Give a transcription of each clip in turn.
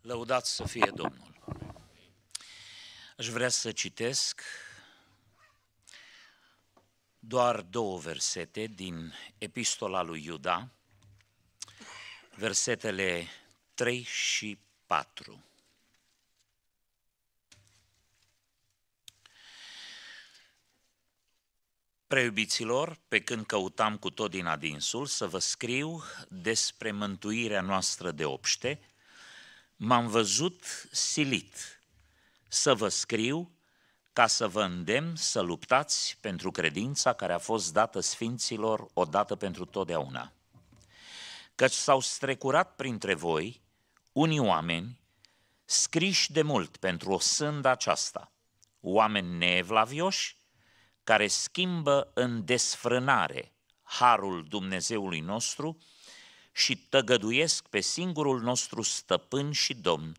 Lăudat să fie Domnul! Aș vrea să citesc doar două versete din Epistola lui Iuda, versetele 3 și 4. Preubiților, pe când căutam cu tot din adinsul să vă scriu despre mântuirea noastră de obște, m-am văzut silit să vă scriu ca să vă îndemn să luptați pentru credința care a fost dată sfinților odată pentru totdeauna. Căci s-au strecurat printre voi unii oameni scriși de mult pentru o sândă aceasta, oameni neevlavioși care schimbă în desfrânare harul Dumnezeului nostru și tăgăduiesc pe singurul nostru stăpân și domn,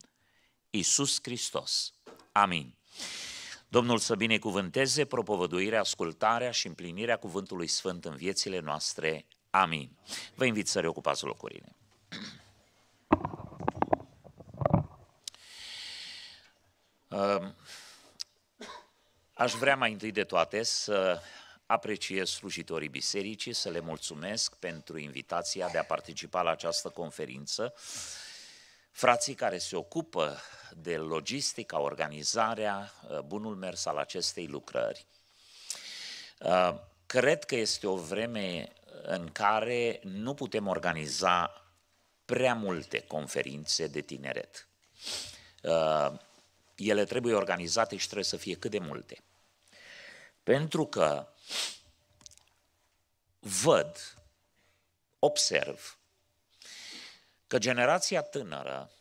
Isus Hristos. Amin. Domnul să binecuvânteze propovăduirea, ascultarea și împlinirea cuvântului sfânt în viețile noastre. Amin. Vă invit să reocupați locurile. Aș vrea mai întâi de toate să apreciez slujitorii bisericii, să le mulțumesc pentru invitația de a participa la această conferință. Frații care se ocupă de logistica, organizarea, uh, bunul mers al acestei lucrări. Uh, cred că este o vreme în care nu putem organiza prea multe conferințe de tineret. Uh, ele trebuie organizate și trebuie să fie cât de multe. Pentru că văd, observ că generația tânără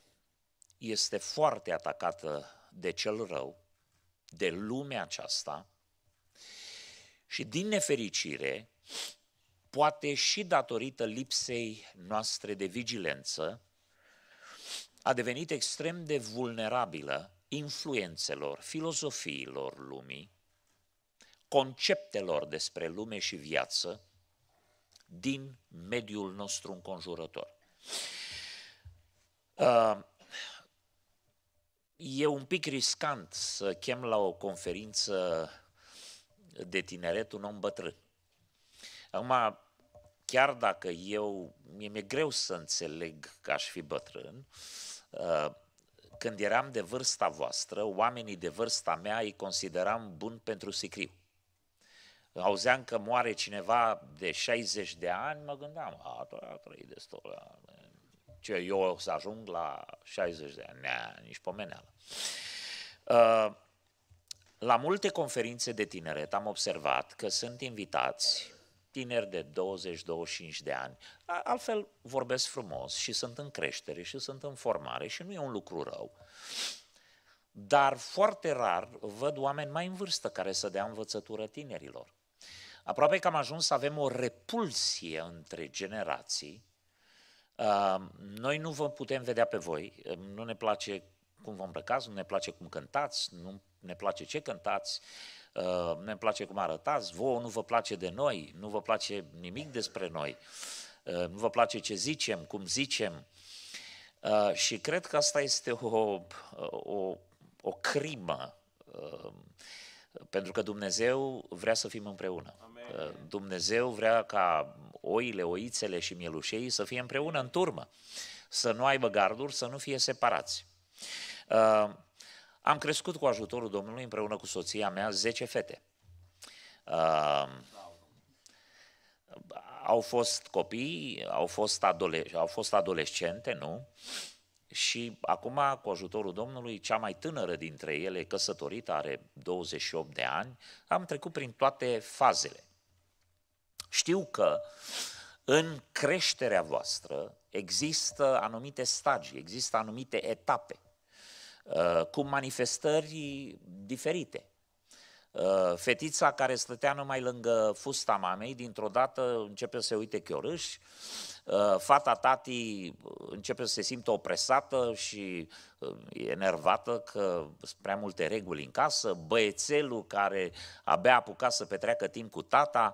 este foarte atacată de cel rău, de lumea aceasta și din nefericire, poate și datorită lipsei noastre de vigilență, a devenit extrem de vulnerabilă influențelor, filozofiilor lumii, conceptelor despre lume și viață din mediul nostru înconjurător. Uh, e un pic riscant să chem la o conferință de tineret un om bătrân. Acum, chiar dacă eu, mi-e greu să înțeleg că aș fi bătrân, uh, când eram de vârsta voastră, oamenii de vârsta mea îi consideram bun pentru sicriu auzeam că moare cineva de 60 de ani, mă gândeam, a, a trăit destul. La... Ce, eu o să ajung la 60 de ani? Nea, nici pomeneală. Uh, la multe conferințe de tineret am observat că sunt invitați tineri de 20-25 de ani. Altfel vorbesc frumos și sunt în creștere și sunt în formare și nu e un lucru rău. Dar foarte rar văd oameni mai în vârstă care să dea învățătură tinerilor aproape că am ajuns să avem o repulsie între generații. Noi nu vă putem vedea pe voi, nu ne place cum vă îmbrăcați, nu ne place cum cântați, nu ne place ce cântați, nu uh, ne place cum arătați, vouă nu vă place de noi, nu vă place nimic despre noi, uh, nu vă place ce zicem, cum zicem. Uh, și cred că asta este o, o, o crimă, pentru că Dumnezeu vrea să fim împreună. Dumnezeu vrea ca oile, oițele și mielușeii să fie împreună în turmă, să nu aibă garduri, să nu fie separați. Uh, am crescut cu ajutorul Domnului împreună cu soția mea 10 fete. Uh, au fost copii, au fost, adoles- au fost adolescente, nu? Și acum, cu ajutorul Domnului, cea mai tânără dintre ele, căsătorită, are 28 de ani, am trecut prin toate fazele. Știu că în creșterea voastră există anumite stagii, există anumite etape, uh, cu manifestări diferite. Uh, fetița care stătea numai lângă fusta mamei, dintr-o dată începe să se uite chiorâși, Uh, fata tati uh, începe să se simtă opresată și uh, enervată că sunt prea multe reguli în casă, băiețelul care abia apuca să petreacă timp cu tata,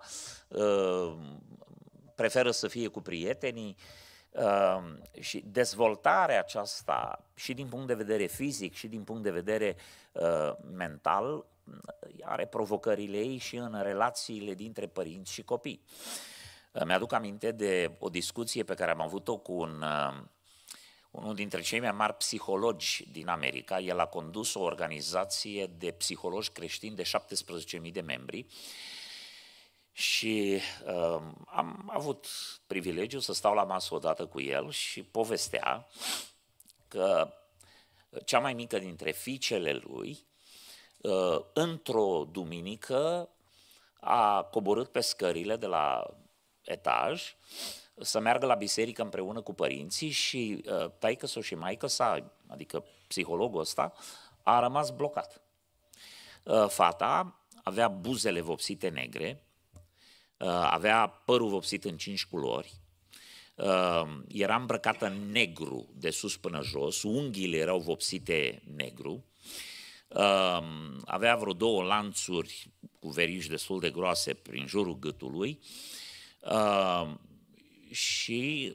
preferă să fie cu prietenii și dezvoltarea aceasta și din punct de vedere fizic și din punct de vedere mental are provocările ei și în relațiile dintre părinți și copii. Mi-aduc aminte de o discuție pe care am avut-o cu un, um, unul dintre cei mai mari psihologi din America. El a condus o organizație de psihologi creștini de 17.000 de membri și uh, am avut privilegiu să stau la masă odată cu el și povestea că cea mai mică dintre fiicele lui, uh, într-o duminică, a coborât pe scările de la etaj, să meargă la biserică împreună cu părinții și uh, taică sau și maică sa, adică psihologul ăsta, a rămas blocat. Uh, fata avea buzele vopsite negre, uh, avea părul vopsit în cinci culori, uh, era îmbrăcată în negru de sus până jos, unghiile erau vopsite negru, uh, avea vreo două lanțuri cu verigi destul de groase prin jurul gâtului, uh, și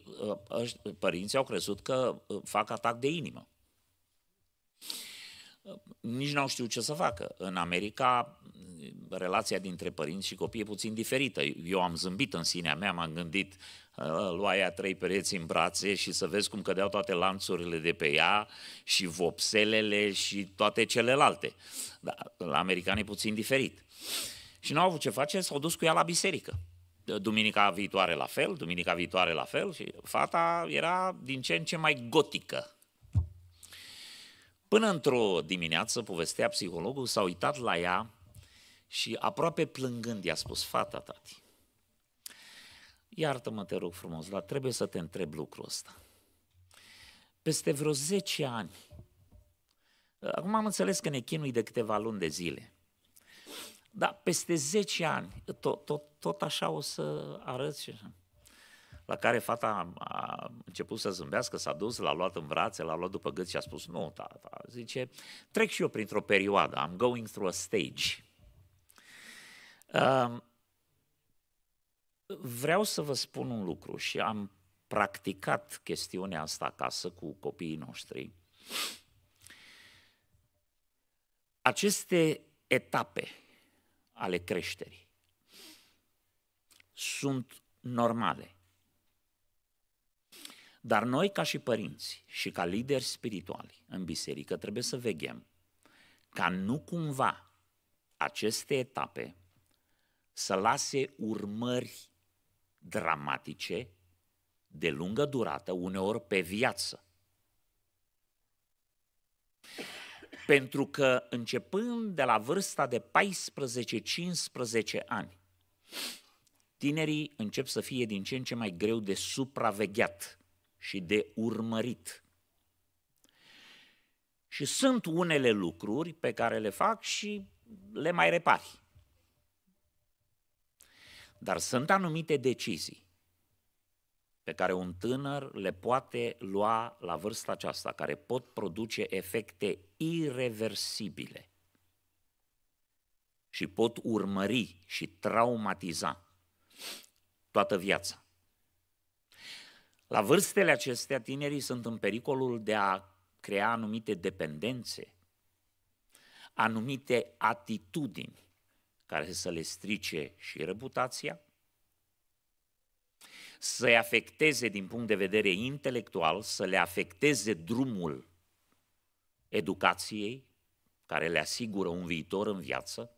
uh, părinții au crezut că ă, fac atac de inimă. nici n-au știut ce să facă. În America, relația dintre părinți și copii e puțin diferită. Eu am zâmbit în sinea mea, m-am gândit, ă, lua ea trei pereți în brațe și să vezi cum cădeau toate lanțurile de pe ea și vopselele și toate celelalte. Dar la americani e puțin diferit. Și n-au avut ce face, s-au dus cu ea la biserică duminica viitoare la fel, duminica viitoare la fel și fata era din ce în ce mai gotică. Până într-o dimineață, povestea psihologul, s-a uitat la ea și aproape plângând i-a spus, fata tati, iartă-mă, te rog frumos, dar trebuie să te întreb lucrul ăsta. Peste vreo 10 ani, acum am înțeles că ne chinui de câteva luni de zile, da, peste 10 ani, tot, tot, tot așa o să arăți și așa. La care fata a, a început să zâmbească, s-a dus, l-a luat în brațe, l-a luat după gât și a spus, nu, tata, zice, trec și eu printr-o perioadă, I'm going through a stage. Um, vreau să vă spun un lucru și am practicat chestiunea asta acasă cu copiii noștri. Aceste etape ale creșterii sunt normale. Dar noi, ca și părinți și ca lideri spirituali în biserică, trebuie să veghem ca nu cumva aceste etape să lase urmări dramatice de lungă durată, uneori pe viață pentru că începând de la vârsta de 14-15 ani, tinerii încep să fie din ce în ce mai greu de supravegheat și de urmărit. Și sunt unele lucruri pe care le fac și le mai repari. Dar sunt anumite decizii pe care un tânăr le poate lua la vârsta aceasta, care pot produce efecte irreversibile și pot urmări și traumatiza toată viața. La vârstele acestea, tinerii sunt în pericolul de a crea anumite dependențe, anumite atitudini care să le strice și reputația, să-i afecteze din punct de vedere intelectual, să le afecteze drumul educației, care le asigură un viitor în viață,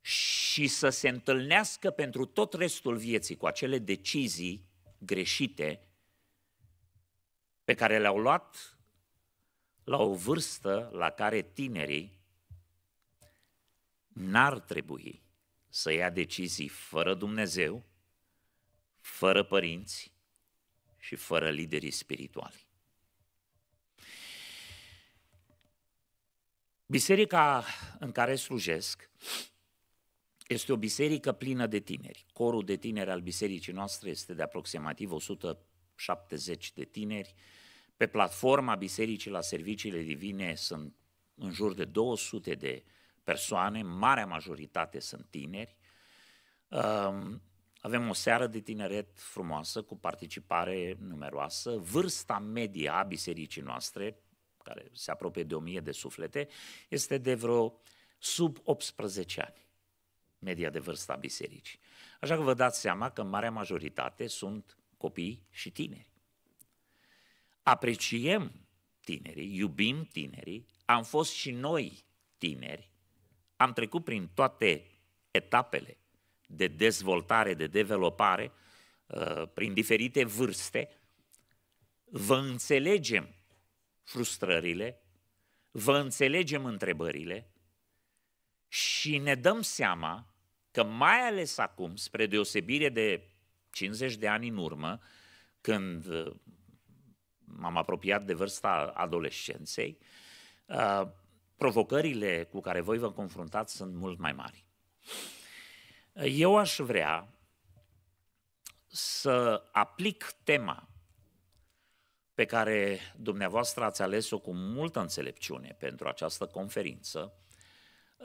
și să se întâlnească pentru tot restul vieții cu acele decizii greșite pe care le-au luat la o vârstă la care tinerii n-ar trebui să ia decizii fără Dumnezeu, fără părinți și fără liderii spirituali. Biserica în care slujesc este o biserică plină de tineri. Corul de tineri al bisericii noastre este de aproximativ 170 de tineri. Pe platforma bisericii la serviciile divine sunt în jur de 200 de persoane, marea majoritate sunt tineri. Avem o seară de tineret frumoasă, cu participare numeroasă. Vârsta medie a bisericii noastre, care se apropie de 1000 de suflete, este de vreo sub 18 ani, media de vârsta a bisericii. Așa că vă dați seama că marea majoritate sunt copii și tineri. Apreciem tinerii, iubim tinerii, am fost și noi tineri, am trecut prin toate etapele de dezvoltare, de developare, uh, prin diferite vârste, vă înțelegem frustrările, vă înțelegem întrebările și ne dăm seama că mai ales acum, spre deosebire de 50 de ani în urmă, când uh, m-am apropiat de vârsta adolescenței, uh, provocările cu care voi vă confruntați sunt mult mai mari. Eu aș vrea să aplic tema pe care dumneavoastră ați ales-o cu multă înțelepciune pentru această conferință,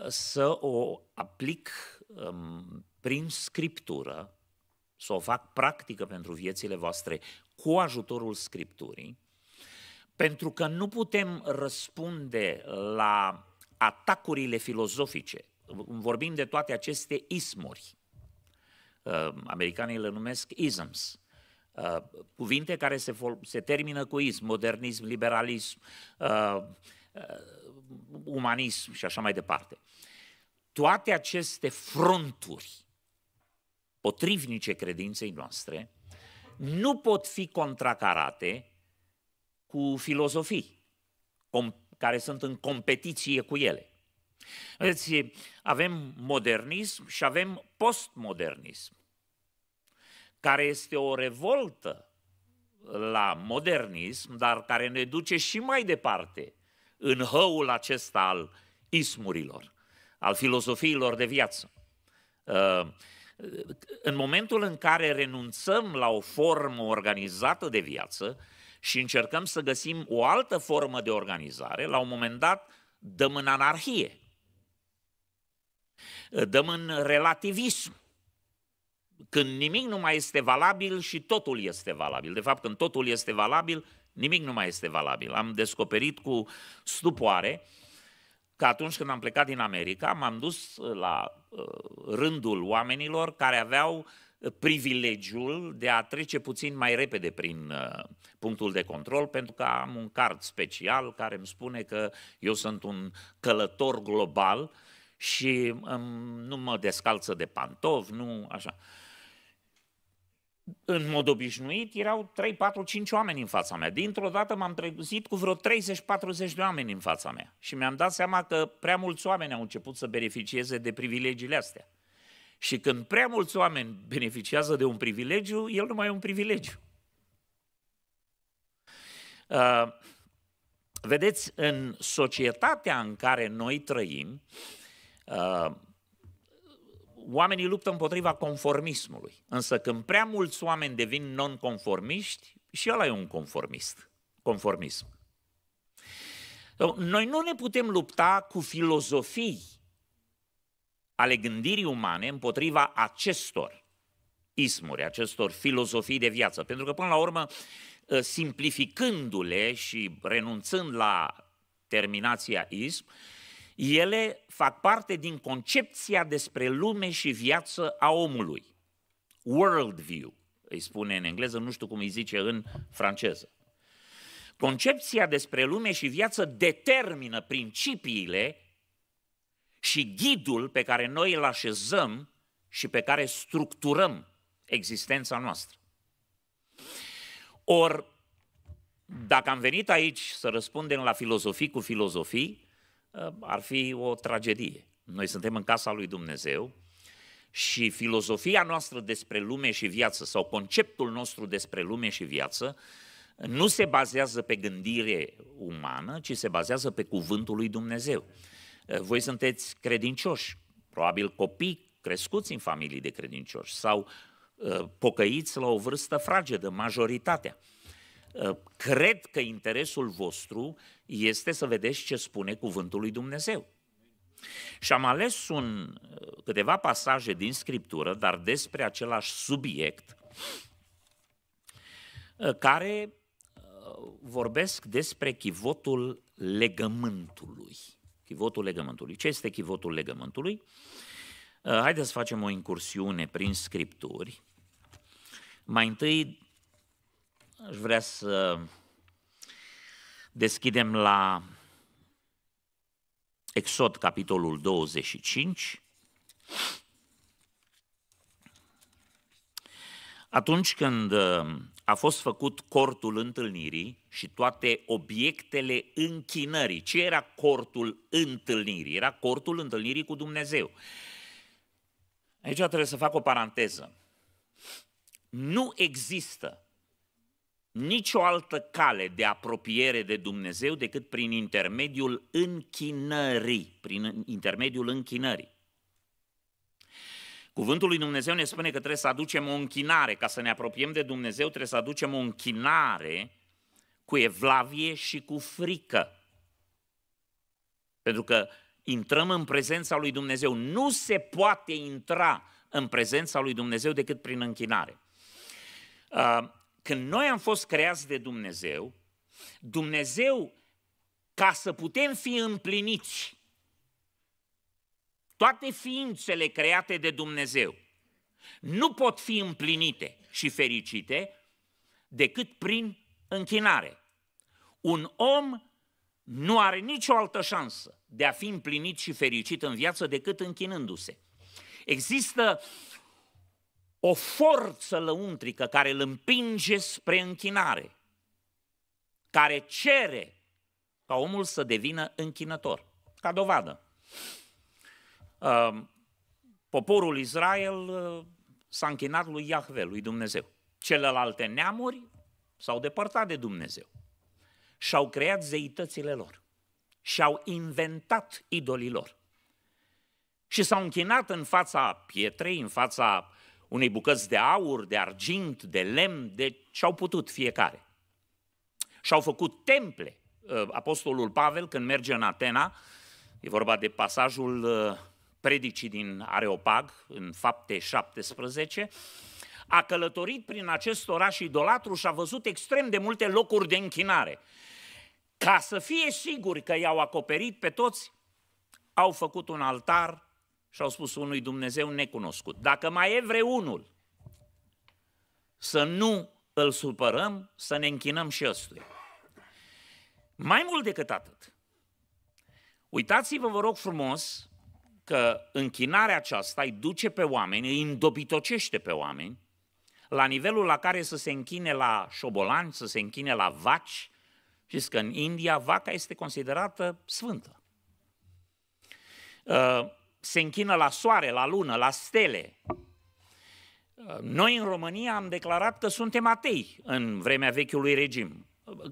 să o aplic um, prin scriptură, să o fac practică pentru viețile voastre cu ajutorul scripturii, pentru că nu putem răspunde la atacurile filozofice vorbim de toate aceste ismuri. Uh, americanii le numesc isms. Uh, cuvinte care se, se termină cu ism, modernism, liberalism, uh, umanism și așa mai departe. Toate aceste fronturi potrivnice credinței noastre nu pot fi contracarate cu filozofii care sunt în competiție cu ele. Vedeți, avem modernism și avem postmodernism, care este o revoltă la modernism, dar care ne duce și mai departe în hăul acesta al ismurilor, al filozofiilor de viață. Uh, în momentul în care renunțăm la o formă organizată de viață și încercăm să găsim o altă formă de organizare, la un moment dat dăm în anarhie dăm în relativism. Când nimic nu mai este valabil și totul este valabil. De fapt, când totul este valabil, nimic nu mai este valabil. Am descoperit cu stupoare că atunci când am plecat din America, m-am dus la uh, rândul oamenilor care aveau uh, privilegiul de a trece puțin mai repede prin uh, punctul de control, pentru că am un card special care îmi spune că eu sunt un călător global și um, nu mă descalță de pantof, nu așa. În mod obișnuit erau 3, 4, 5 oameni în fața mea. Dintr-o dată m-am trezit cu vreo 30-40 de oameni în fața mea și mi-am dat seama că prea mulți oameni au început să beneficieze de privilegiile astea. Și când prea mulți oameni beneficiază de un privilegiu, el nu mai e un privilegiu. Uh, vedeți, în societatea în care noi trăim, uh, Uh, oamenii luptă împotriva conformismului, însă când prea mulți oameni devin nonconformiști, și ăla e un conformist, conformism. Noi nu ne putem lupta cu filozofii ale gândirii umane împotriva acestor ismuri, acestor filozofii de viață. Pentru că, până la urmă, uh, simplificându-le și renunțând la terminația ism, ele fac parte din concepția despre lume și viață a omului. World view, îi spune în engleză, nu știu cum îi zice în franceză. Concepția despre lume și viață determină principiile și ghidul pe care noi îl așezăm și pe care structurăm existența noastră. Or, dacă am venit aici să răspundem la filozofii cu filozofii, ar fi o tragedie. Noi suntem în casa lui Dumnezeu și filozofia noastră despre lume și viață sau conceptul nostru despre lume și viață nu se bazează pe gândire umană, ci se bazează pe cuvântul lui Dumnezeu. Voi sunteți credincioși, probabil copii crescuți în familii de credincioși sau uh, pocăiți la o vârstă fragedă, majoritatea. Ă, cred că interesul vostru este să vedeți ce spune cuvântul lui Dumnezeu. Și am ales un, ă, câteva pasaje din Scriptură, dar despre același subiect, ă, care vorbesc despre chivotul legământului. Chivotul legământului. Ce este chivotul legământului? Haideți să facem o incursiune prin Scripturi. Mai întâi aș vrea să deschidem la Exod, capitolul 25. Atunci când uh, a fost făcut cortul întâlnirii și toate obiectele închinării. Ce era cortul întâlnirii? Era cortul întâlnirii cu Dumnezeu. Aici trebuie să fac o paranteză. Nu există nicio altă cale de apropiere de Dumnezeu decât prin intermediul închinării, prin intermediul închinării. Cuvântul lui Dumnezeu ne spune că trebuie să aducem o închinare, ca să ne apropiem de Dumnezeu trebuie să aducem o închinare cu evlavie și cu frică. Pentru că intrăm în prezența lui Dumnezeu. Nu se poate intra în prezența lui Dumnezeu decât prin închinare. Uh, când noi am fost creați de Dumnezeu, Dumnezeu, ca să putem fi împliniți, toate ființele create de Dumnezeu nu pot fi împlinite și fericite decât prin închinare. Un om nu are nicio altă șansă de a fi împlinit și fericit în viață decât închinându-se. Există uh, o forță lăuntrică care îl împinge spre închinare, care cere ca omul să devină închinător. Ca dovadă. Uh, poporul Israel uh, s-a închinat lui Iahve, lui Dumnezeu. Celelalte neamuri s-au depărtat de Dumnezeu și-au creat zeitățile lor și-au inventat idolii lor. Și s-au închinat în fața pietrei, în fața unei bucăți de aur, de argint, de lemn, de ce au putut fiecare. Și-au făcut temple. Uh, Apostolul Pavel, când merge în Atena, e vorba de pasajul uh, predicii din Areopag, în fapte 17, a călătorit prin acest oraș idolatru și a văzut extrem de multe locuri de închinare. Ca să fie siguri că i-au acoperit pe toți, au făcut un altar și au spus unui Dumnezeu necunoscut. Dacă mai e vreunul să nu îl supărăm, să ne închinăm și ăstuia. Mai mult decât atât, uitați-vă, vă rog frumos, că închinarea aceasta îi duce pe oameni, îi îndobitocește pe oameni, la nivelul la care să se închine la șobolani, să se închine la vaci. Știți că în India vaca este considerată sfântă. Uh, se închină la soare, la lună, la stele. Noi în România am declarat că suntem atei în vremea vechiului regim.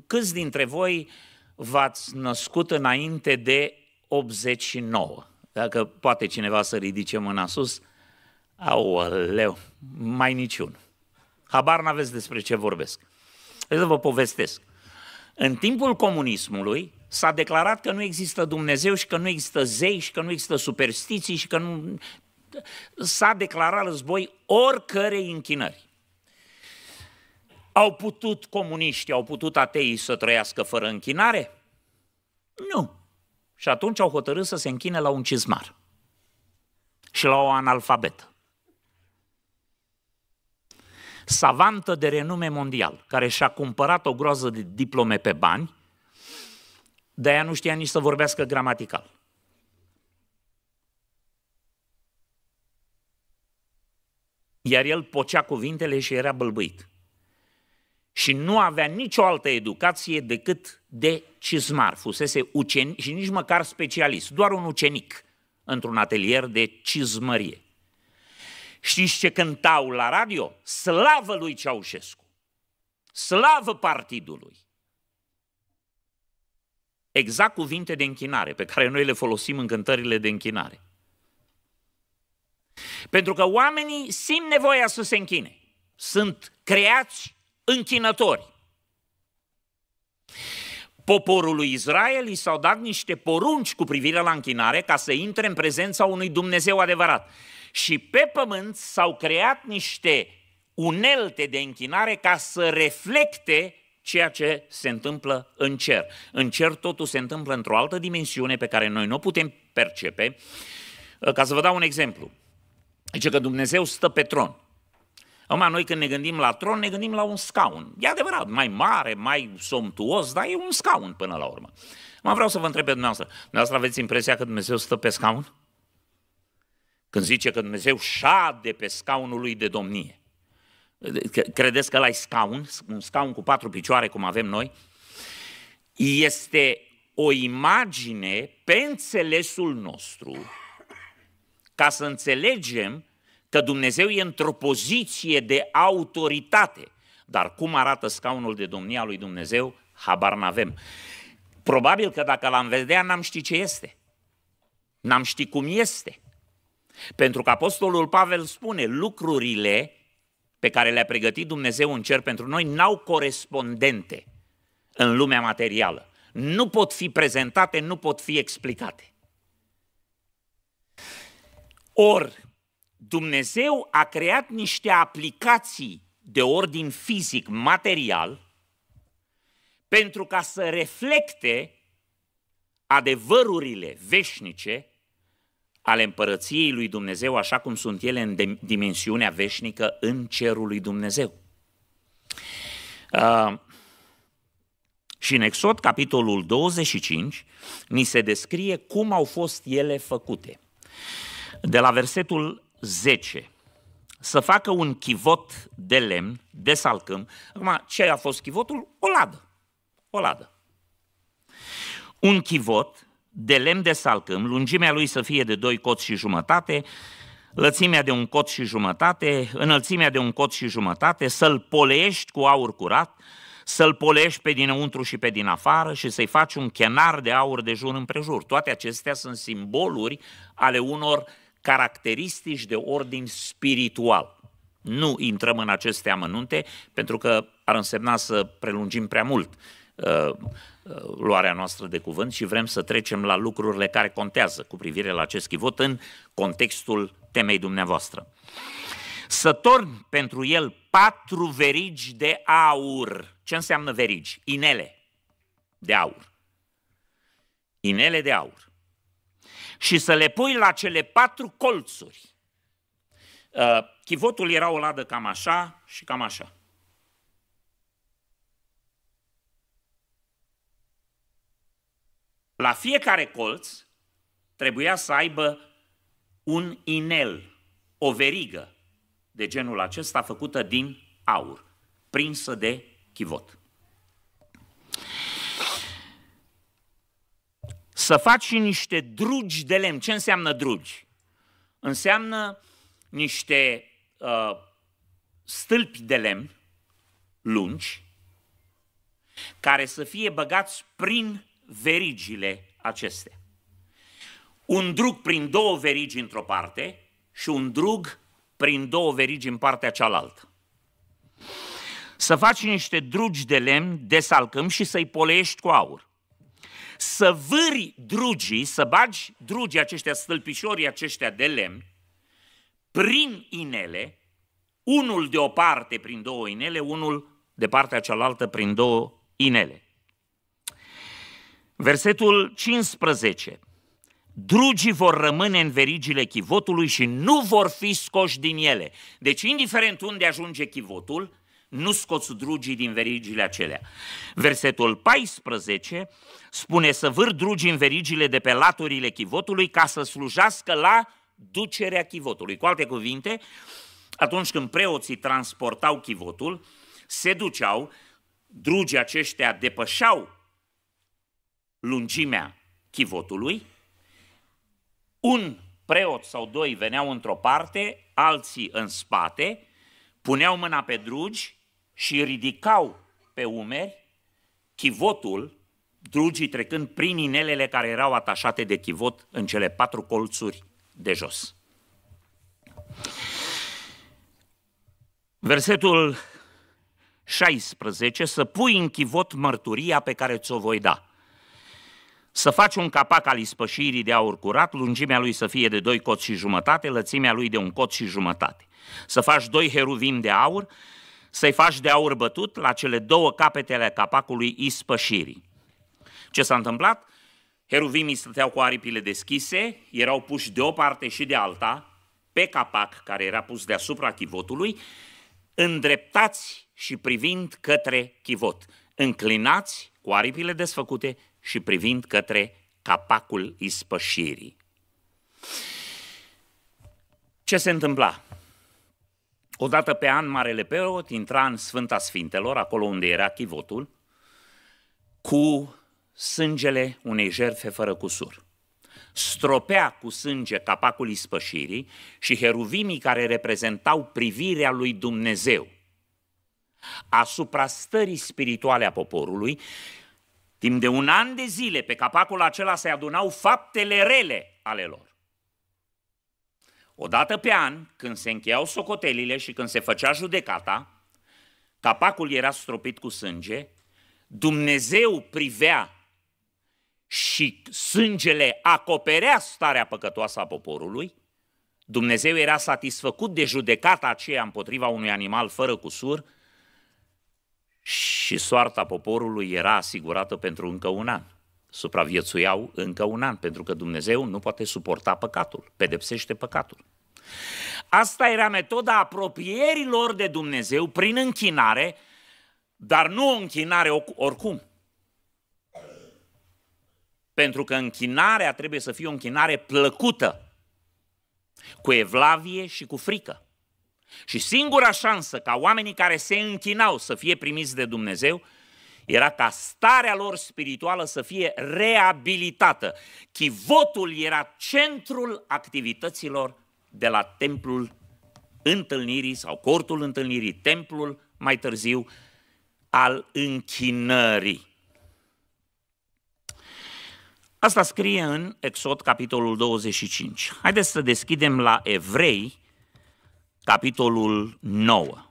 Câți dintre voi v-ați născut înainte de 89? Dacă poate cineva să ridice mâna sus, au leu, mai niciun. Habar n-aveți despre ce vorbesc. Hai să vă povestesc. În timpul comunismului, s-a declarat că nu există Dumnezeu și că nu există zei și că nu există superstiții și că nu... S-a declarat război oricărei închinări. Au putut comuniștii, au putut ateii să trăiască fără închinare? Nu. Și atunci au hotărât să se închine la un cizmar și la o analfabetă. Savantă de renume mondial, care și-a cumpărat o groază de diplome pe bani, de-aia nu știa nici să vorbească gramatical. Iar el pocea cuvintele și era bălbuit. Și nu avea nicio altă educație decât de cizmar. Fusese ucenic și nici măcar specialist, doar un ucenic într-un atelier de cizmărie. Știți ce cântau la radio? Slavă lui Ceaușescu! Slavă partidului! exact cuvinte de închinare, pe care noi le folosim în cântările de închinare. Pentru că oamenii simt nevoia să se închine. Sunt creați închinători. Poporul lui Israel i s-au dat niște porunci cu privire la închinare ca să intre în prezența unui Dumnezeu adevărat. Și pe pământ s-au creat niște unelte de închinare ca să reflecte ceea ce se întâmplă în cer. În cer totul se întâmplă într-o altă dimensiune pe care noi nu o putem percepe. Uh, ca să vă dau un exemplu. Zice că Dumnezeu stă pe tron. Acum, noi când ne gândim la tron, ne gândim la un scaun. E adevărat, mai mare, mai somtuos, dar e un scaun până la urmă. Mă vreau să vă întreb pe dumneavoastră, dumneavoastră aveți impresia că Dumnezeu stă pe scaun? Când zice că Dumnezeu șade pe scaunul lui de domnie credeți că la scaun, un scaun cu patru picioare cum avem noi, este o imagine pe înțelesul nostru, ca să înțelegem că Dumnezeu e într-o poziție de autoritate. Dar cum arată scaunul de domnia lui Dumnezeu, habar n-avem. Probabil că dacă l-am vedea, n-am ști ce este. N-am ști cum este. Pentru că Apostolul Pavel spune, lucrurile pe care le-a pregătit Dumnezeu în cer pentru noi n-au corespondente în lumea materială. Nu pot fi prezentate, nu pot fi explicate. Or, Dumnezeu a creat niște aplicații de ordin fizic, material, pentru ca să reflecte adevărurile veșnice ale împărăției lui Dumnezeu așa cum sunt ele în dimensiunea veșnică în cerul lui Dumnezeu. Uh, și în Exod, capitolul 25, ni se descrie cum au fost ele făcute. De la versetul 10, să facă un chivot de lemn, de salcâm. Acum, ce a fost chivotul? O ladă. O ladă. Un chivot de lemn de salcâm, lungimea lui să fie de doi coți și jumătate, lățimea de un cot și jumătate, înălțimea de un cot și jumătate, să-l poleiești cu aur curat, să-l poleiești pe dinăuntru și pe din afară și să-i faci un chenar de aur de jur împrejur. Toate acestea sunt simboluri ale unor caracteristici de ordin spiritual. Nu intrăm în aceste amănunte pentru că ar însemna să prelungim prea mult uh, Uh, luarea noastră de cuvânt și vrem să trecem la lucrurile care contează cu privire la acest chivot în contextul temei dumneavoastră. Să torn pentru el patru verigi de aur. Ce înseamnă verigi? Inele de aur. Inele de aur. Și să le pui la cele patru colțuri. Uh, chivotul era o ladă cam așa și cam așa. La fiecare colț trebuia să aibă un inel, o verigă de genul acesta făcută din aur, prinsă de chivot. Să faci și niște drugi de lemn. Ce înseamnă drugi? Înseamnă niște uh, stâlpi de lemn lungi care să fie băgați prin verigile acestea. Un drug prin două verigi într-o parte și un drug prin două verigi în partea cealaltă. Să faci niște drugi de lemn, de salcâm și să-i poleiești cu aur. Să vâri drugii, să bagi drugii aceștia, stâlpișorii aceștia de lemn, prin inele, unul de o parte prin două inele, unul de partea cealaltă prin două inele. Versetul 15. Drugii vor rămâne în verigile chivotului și nu vor fi scoși din ele. Deci, indiferent unde ajunge chivotul, nu scoți drugii din verigile acelea. Versetul 14 spune să vâr drugii în verigile de pe laturile chivotului ca să slujească la ducerea chivotului. Cu alte cuvinte, atunci când preoții transportau chivotul, se duceau, drugii aceștia depășeau lungimea chivotului, un preot sau doi veneau într-o parte, alții în spate, puneau mâna pe drugi și ridicau pe umeri chivotul, drugii trecând prin inelele care erau atașate de chivot în cele patru colțuri de jos. Versetul 16, să pui în chivot mărturia pe care ți-o voi da. Să faci un capac al ispășirii de aur curat, lungimea lui să fie de doi coți și jumătate, lățimea lui de un cot și jumătate. Să faci doi heruvim de aur, să-i faci de aur bătut la cele două capete ale capacului ispășirii. Ce s-a întâmplat? Heruvimii stăteau cu aripile deschise, erau puși de o parte și de alta, pe capac care era pus deasupra chivotului, îndreptați și privind către chivot, înclinați cu aripile desfăcute și privind către capacul ispășirii. Ce se întâmpla? Odată pe an, Marele Preot intra în Sfânta Sfintelor, acolo unde era chivotul, cu sângele unei jertfe fără cusur. Stropea cu sânge capacul ispășirii și heruvimii care reprezentau privirea lui Dumnezeu asupra stării spirituale a poporului Timp de un an de zile, pe capacul acela se adunau faptele rele ale lor. Odată pe an, când se încheiau socotelile și când se făcea judecata, capacul era stropit cu sânge, Dumnezeu privea și sângele acoperea starea păcătoasă a poporului, Dumnezeu era satisfăcut de judecata aceea împotriva unui animal fără cusur și soarta poporului era asigurată pentru încă un an. Supraviețuiau încă un an, pentru că Dumnezeu nu poate suporta păcatul, pedepsește păcatul. Asta era metoda apropierilor de Dumnezeu prin închinare, dar nu o închinare oricum. Pentru că închinarea trebuie să fie o închinare plăcută, cu evlavie și cu frică. Și singura șansă ca oamenii care se închinau să fie primiți de Dumnezeu era ca starea lor spirituală să fie reabilitată. Chivotul era centrul activităților de la templul întâlnirii sau cortul întâlnirii, templul mai târziu al închinării. Asta scrie în Exod, capitolul 25. Haideți să deschidem la Evrei, capitolul 9.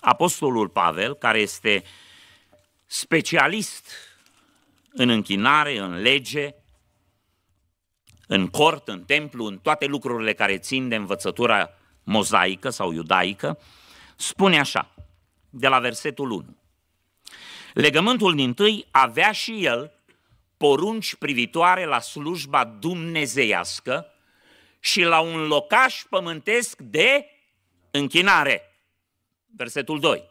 Apostolul Pavel, care este specialist în închinare, în lege, în cort, în templu, în toate lucrurile care țin de învățătura mozaică sau iudaică, spune așa, de la versetul 1. Legământul din tâi avea și el porunci privitoare la slujba dumnezeiască, și la un locaș pământesc de închinare. Versetul 2.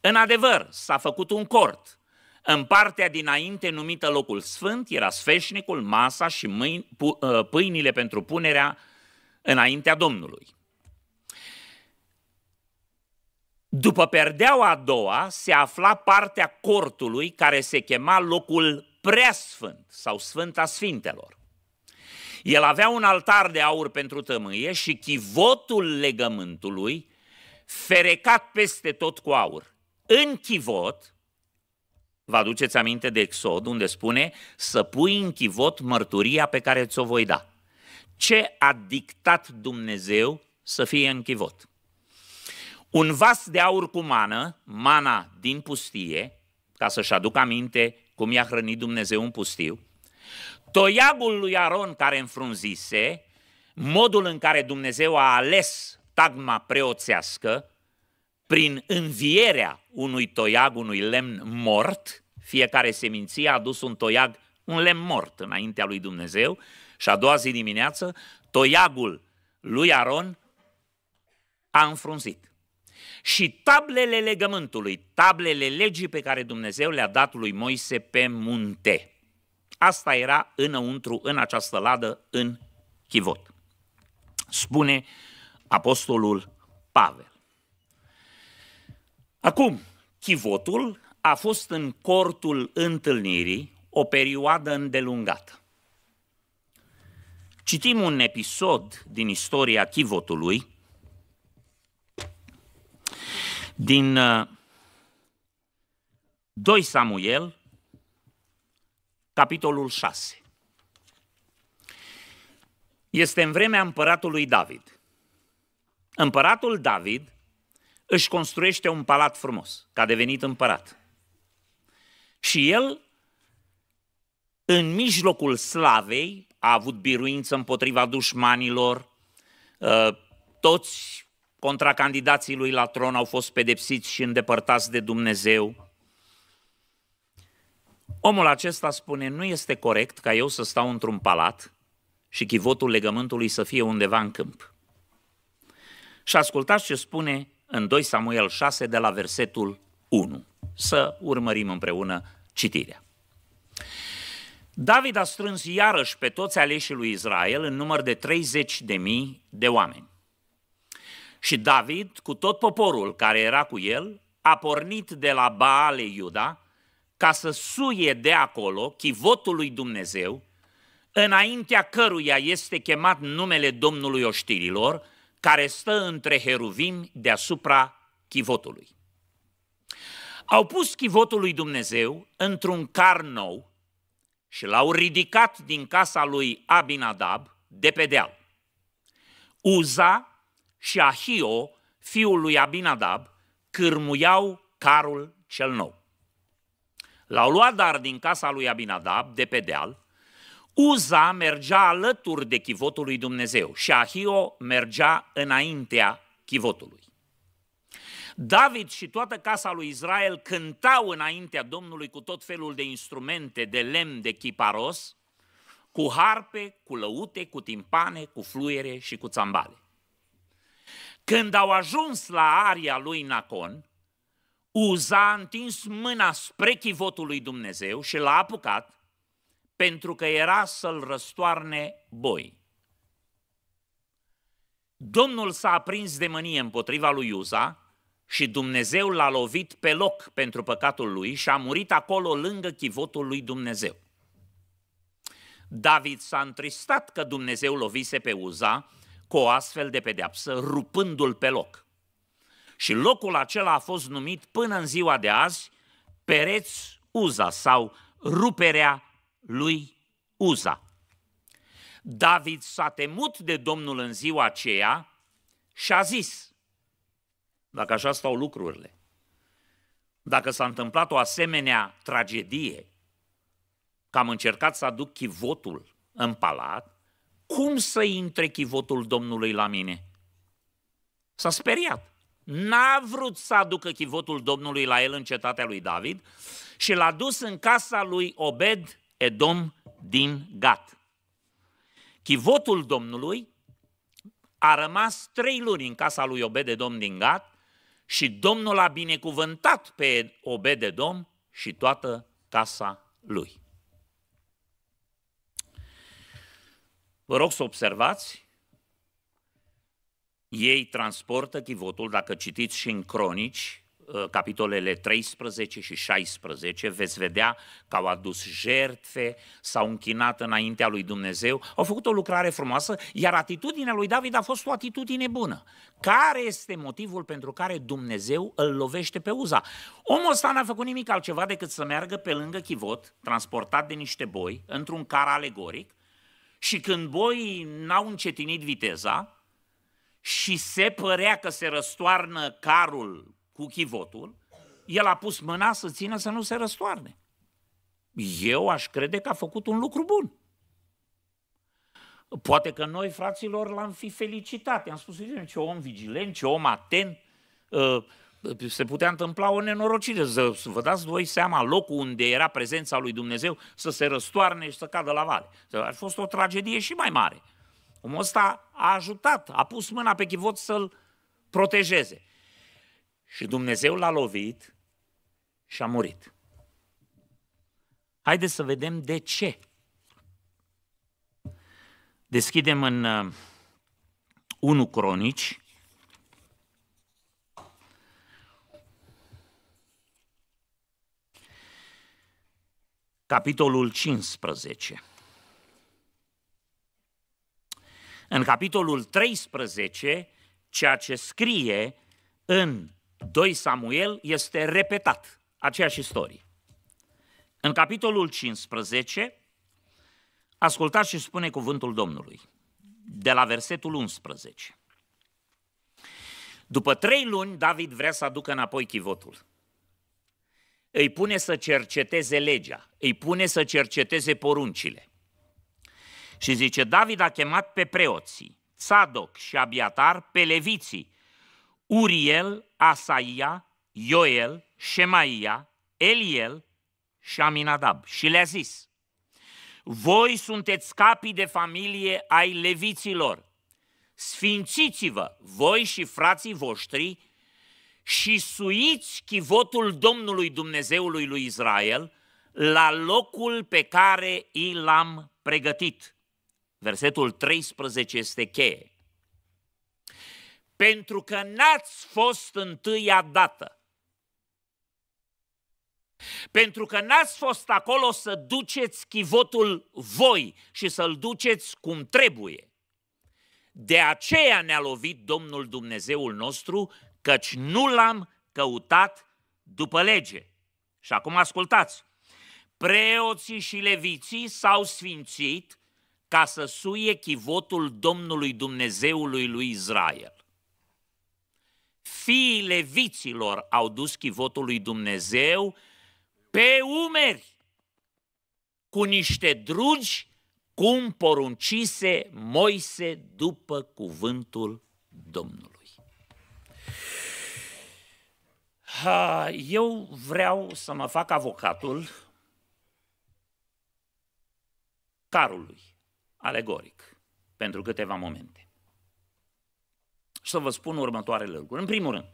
În adevăr, s-a făcut un cort. În partea dinainte numită locul sfânt era sfeșnicul, masa și mâini, ă, pâinile pentru punerea înaintea Domnului. După perdeaua a doua se afla partea cortului care se chema locul preasfânt sau Sfânta Sfintelor. El avea un altar de aur pentru tămâie și chivotul legământului ferecat peste tot cu aur. În chivot, vă aduceți aminte de Exod, unde spune să pui în chivot mărturia pe care ți-o voi da. Ce a dictat Dumnezeu să fie în chivot? Un vas de aur cu mană, mana din pustie, ca să-și aducă aminte cum i-a hrănit Dumnezeu în pustiu, toiagul lui Aron care înfrunzise, modul în care Dumnezeu a ales tagma preoțească, prin învierea unui toiag, unui lemn mort, fiecare seminție a adus un toiag, un lemn mort înaintea lui Dumnezeu, și a doua zi dimineață, toiagul lui Aron a înfrunzit. Și tablele legământului, tablele legii pe care Dumnezeu le-a dat lui Moise pe munte. Asta era înăuntru, în această ladă, în chivot. Spune apostolul Pavel. Acum, chivotul a fost în cortul întâlnirii o perioadă îndelungată. Citim un episod din istoria chivotului, din 2 uh, Samuel, capitolul 6. Este în vremea împăratului David. Împăratul David își construiește un palat frumos, că a devenit împărat. Și el, în mijlocul slavei, a avut biruință împotriva dușmanilor, ă, toți contracandidații lui la tron au fost pedepsiți și îndepărtați de Dumnezeu. Omul acesta spune, nu este corect ca eu să stau într-un palat și chivotul legământului să fie undeva în câmp. Și ascultați ce spune în 2 Samuel 6 de la versetul 1. Să urmărim împreună citirea. David a strâns iarăși pe toți aleșii lui Israel în număr de 30 de mii de oameni. Și David, cu tot poporul care era cu el, a pornit de la Baale Iuda ca să suie de acolo chivotul lui Dumnezeu, înaintea căruia este chemat numele Domnului Oștirilor, care stă între heruvim deasupra chivotului. Au pus chivotul lui Dumnezeu într-un car nou și l-au ridicat din casa lui Abinadab de pe deal. Uza și Ahio, fiul lui Abinadab, cârmuiau carul cel nou. L-au luat dar din casa lui Abinadab, de pe deal, Uza mergea alături de chivotul lui Dumnezeu și Ahio mergea înaintea chivotului. David și toată casa lui Israel cântau înaintea Domnului cu tot felul de instrumente de lemn de chiparos, cu harpe, cu lăute, cu timpane, cu fluiere și cu țambale. Când au ajuns la aria lui Nacon, Uza a întins mâna spre chivotul lui Dumnezeu și l-a apucat pentru că era să-l răstoarne boi. Domnul s-a aprins de mânie împotriva lui Uza și Dumnezeu l-a lovit pe loc pentru păcatul lui și a murit acolo lângă chivotul lui Dumnezeu. David s-a întristat că Dumnezeu lovise pe Uza cu o astfel de pedeapsă, rupându-l pe loc. Și locul acela a fost numit până în ziua de azi Pereți Uza sau ruperea lui Uza. David s-a temut de Domnul în ziua aceea și a zis, dacă așa stau lucrurile, dacă s-a întâmplat o asemenea tragedie, că am încercat să aduc chivotul în palat, cum să intre chivotul Domnului la mine? S-a speriat. N-a vrut să aducă chivotul Domnului la el în cetatea lui David și l-a dus în casa lui Obed Edom din Gat. Chivotul Domnului a rămas trei luni în casa lui Obed-edom din Gat și Domnul a binecuvântat pe Obed-edom și toată casa lui. Vă rog să observați ei transportă chivotul, dacă citiți și în cronici, uh, capitolele 13 și 16, veți vedea că au adus jertfe, s-au închinat înaintea lui Dumnezeu, au făcut o lucrare frumoasă, iar atitudinea lui David a fost o atitudine bună. Care este motivul pentru care Dumnezeu îl lovește pe Uza? Omul ăsta n-a făcut nimic altceva decât să meargă pe lângă chivot, transportat de niște boi, într-un car alegoric, și când boii n-au încetinit viteza, și se părea că se răstoarnă carul cu chivotul, el a pus mâna să țină să nu se răstoarne. Eu aș crede că a făcut un lucru bun. Poate că noi, fraților, l-am fi felicitat. I-am spus, uite, ce om vigilent, ce om atent. Uh, se putea întâmpla o nenorocire. Să vă dați voi seama, locul unde era prezența lui Dumnezeu să se răstoarne și să cadă la vale. Ar fi fost o tragedie și mai mare. Omul ăsta a ajutat, a pus mâna pe chivot să-l protejeze. Și Dumnezeu l-a lovit și a murit. Haideți să vedem de ce. Deschidem în 1 uh, Cronici, capitolul 15. în capitolul 13, ceea ce scrie în 2 Samuel este repetat, aceeași istorie. În capitolul 15, ascultați și spune cuvântul Domnului, de la versetul 11. După trei luni, David vrea să aducă înapoi chivotul. Îi pune să cerceteze legea, îi pune să cerceteze poruncile. Și zice, David a chemat pe preoții, Sadoc și Abiatar, pe leviții, Uriel, Asaia, Ioel, Shemaia, Eliel și Aminadab. Și le-a zis, voi sunteți capii de familie ai leviților, sfințiți-vă voi și frații voștri și suiți chivotul Domnului Dumnezeului lui Israel la locul pe care i l-am pregătit. Versetul 13 este cheie. Pentru că n-ați fost întâia dată. Pentru că n-ați fost acolo să duceți chivotul voi și să-l duceți cum trebuie. De aceea ne-a lovit Domnul Dumnezeul nostru, căci nu l-am căutat după lege. Și acum ascultați. Preoții și leviții s-au sfințit ca să suie chivotul Domnului Dumnezeului lui Israel. Fiii leviților au dus chivotul lui Dumnezeu pe umeri, cu niște drugi, cum poruncise Moise după cuvântul Domnului. Eu vreau să mă fac avocatul carului alegoric pentru câteva momente. Și să vă spun următoarele lucruri. În primul rând,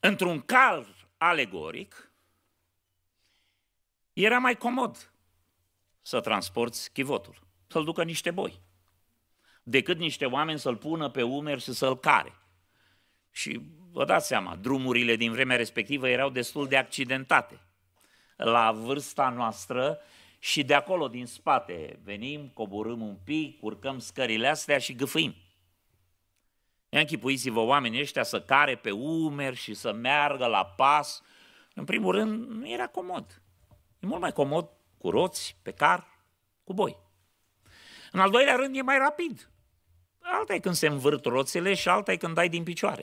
într-un cal alegoric, era mai comod să transporti chivotul, să-l ducă niște boi, decât niște oameni să-l pună pe umeri și să-l care. Și vă dați seama, drumurile din vremea respectivă erau destul de accidentate. La vârsta noastră, și de acolo, din spate, venim, coborâm un pic, urcăm scările astea și gâfâim. Ia închipuiți-vă oamenii ăștia să care pe umeri și să meargă la pas. În primul rând, nu era comod. E mult mai comod cu roți, pe car, cu boi. În al doilea rând, e mai rapid. Alta e când se învârt roțele și alta e când dai din picioare.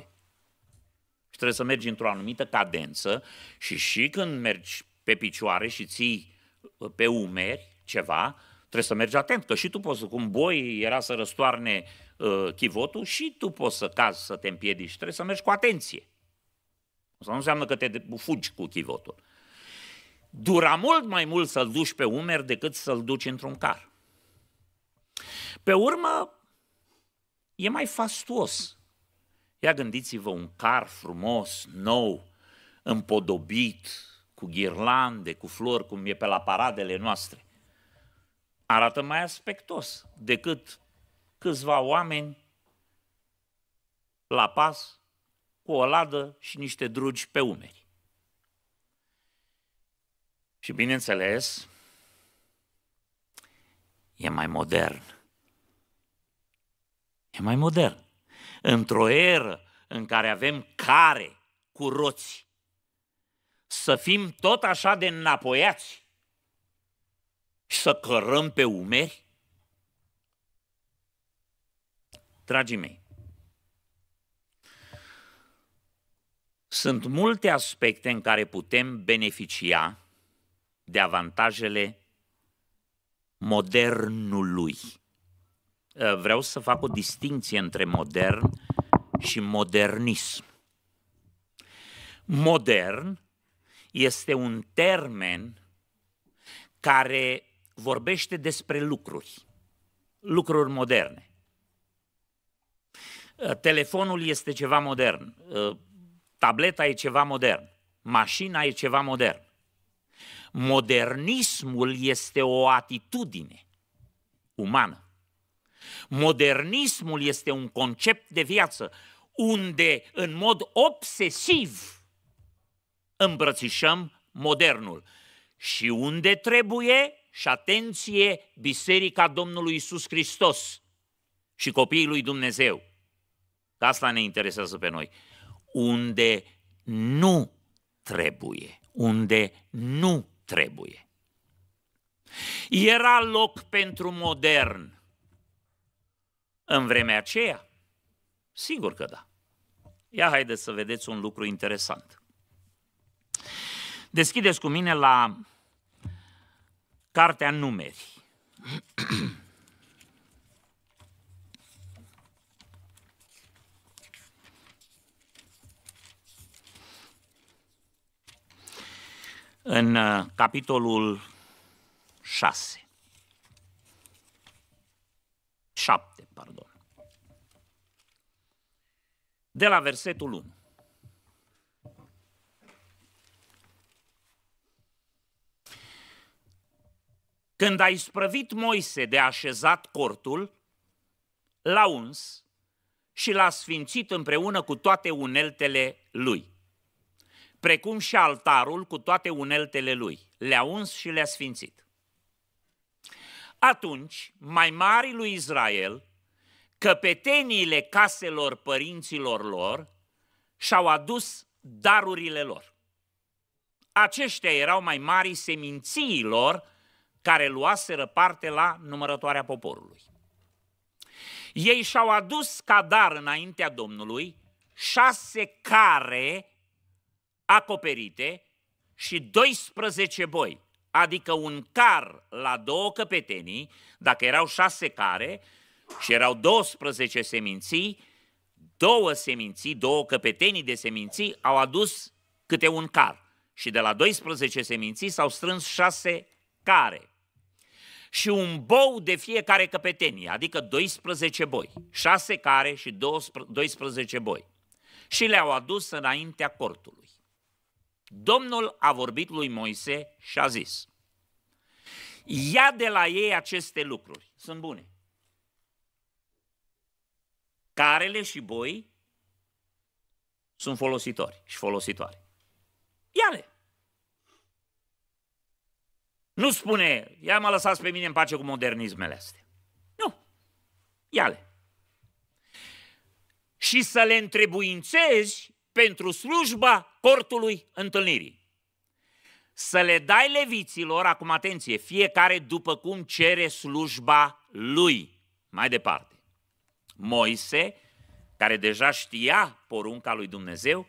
Și trebuie să mergi într-o anumită cadență și și când mergi pe picioare și ții pe umeri ceva, trebuie să mergi atent, că și tu poți, cum boi era să răstoarne uh, chivotul, și tu poți să cazi, să te împiedici, trebuie să mergi cu atenție. Asta nu înseamnă că te fugi cu chivotul. Dura mult mai mult să-l duci pe umeri decât să-l duci într-un car. Pe urmă, e mai fastuos. Ia gândiți-vă un car frumos, nou, împodobit, cu ghirlande, cu flori, cum e pe la paradele noastre. Arată mai aspectos decât câțiva oameni la pas cu o ladă și niște drugi pe umeri. Și bineînțeles, e mai modern. E mai modern. Într-o eră în care avem care cu roți, să fim tot așa de înapoiați și să cărăm pe umeri? Dragii mei, sunt multe aspecte în care putem beneficia de avantajele modernului. Eh, vreau să fac o distinție între modern și modernism. Modern este un termen care vorbește despre lucruri, lucruri moderne. Uh, telefonul este ceva modern, uh, tableta e ceva modern, mașina e ceva modern. Modernismul este o atitudine umană. Modernismul este un concept de viață unde, în mod obsesiv, îmbrățișăm modernul. Și unde trebuie, și atenție, Biserica Domnului Isus Hristos și copiii lui Dumnezeu. Că asta ne interesează pe noi. Unde nu trebuie, unde nu trebuie. Era loc pentru modern în vremea aceea? Sigur că da. Ia haideți să vedeți un lucru interesant. Deschideți cu mine la Cartea Numeri. În uh, capitolul 6. 7, pardon. De la versetul 1. Când a isprăvit Moise de așezat cortul, l-a uns și l-a sfințit împreună cu toate uneltele lui, precum și altarul cu toate uneltele lui. Le-a uns și le-a sfințit. Atunci, mai mari lui Israel, căpeteniile caselor părinților lor, și-au adus darurile lor. Aceștia erau mai mari semințiilor care luaseră parte la numărătoarea poporului. Ei și-au adus ca dar înaintea Domnului șase care acoperite și 12 boi, adică un car la două căpetenii, dacă erau șase care și erau 12 seminții, două seminții, două căpetenii de seminții au adus câte un car. Și de la 12 seminții s-au strâns șase care și un bou de fiecare căpetenie, adică 12 boi, 6 care și 12 boi, și le-au adus înaintea cortului. Domnul a vorbit lui Moise și a zis, ia de la ei aceste lucruri, sunt bune, carele și boi sunt folositori și folositoare. Ia-le! Nu spune, ia mă lăsați pe mine în pace cu modernismele astea. Nu. Ia-le. Și să le întrebuințezi pentru slujba cortului întâlnirii. Să le dai leviților, acum atenție, fiecare după cum cere slujba lui. Mai departe. Moise, care deja știa porunca lui Dumnezeu,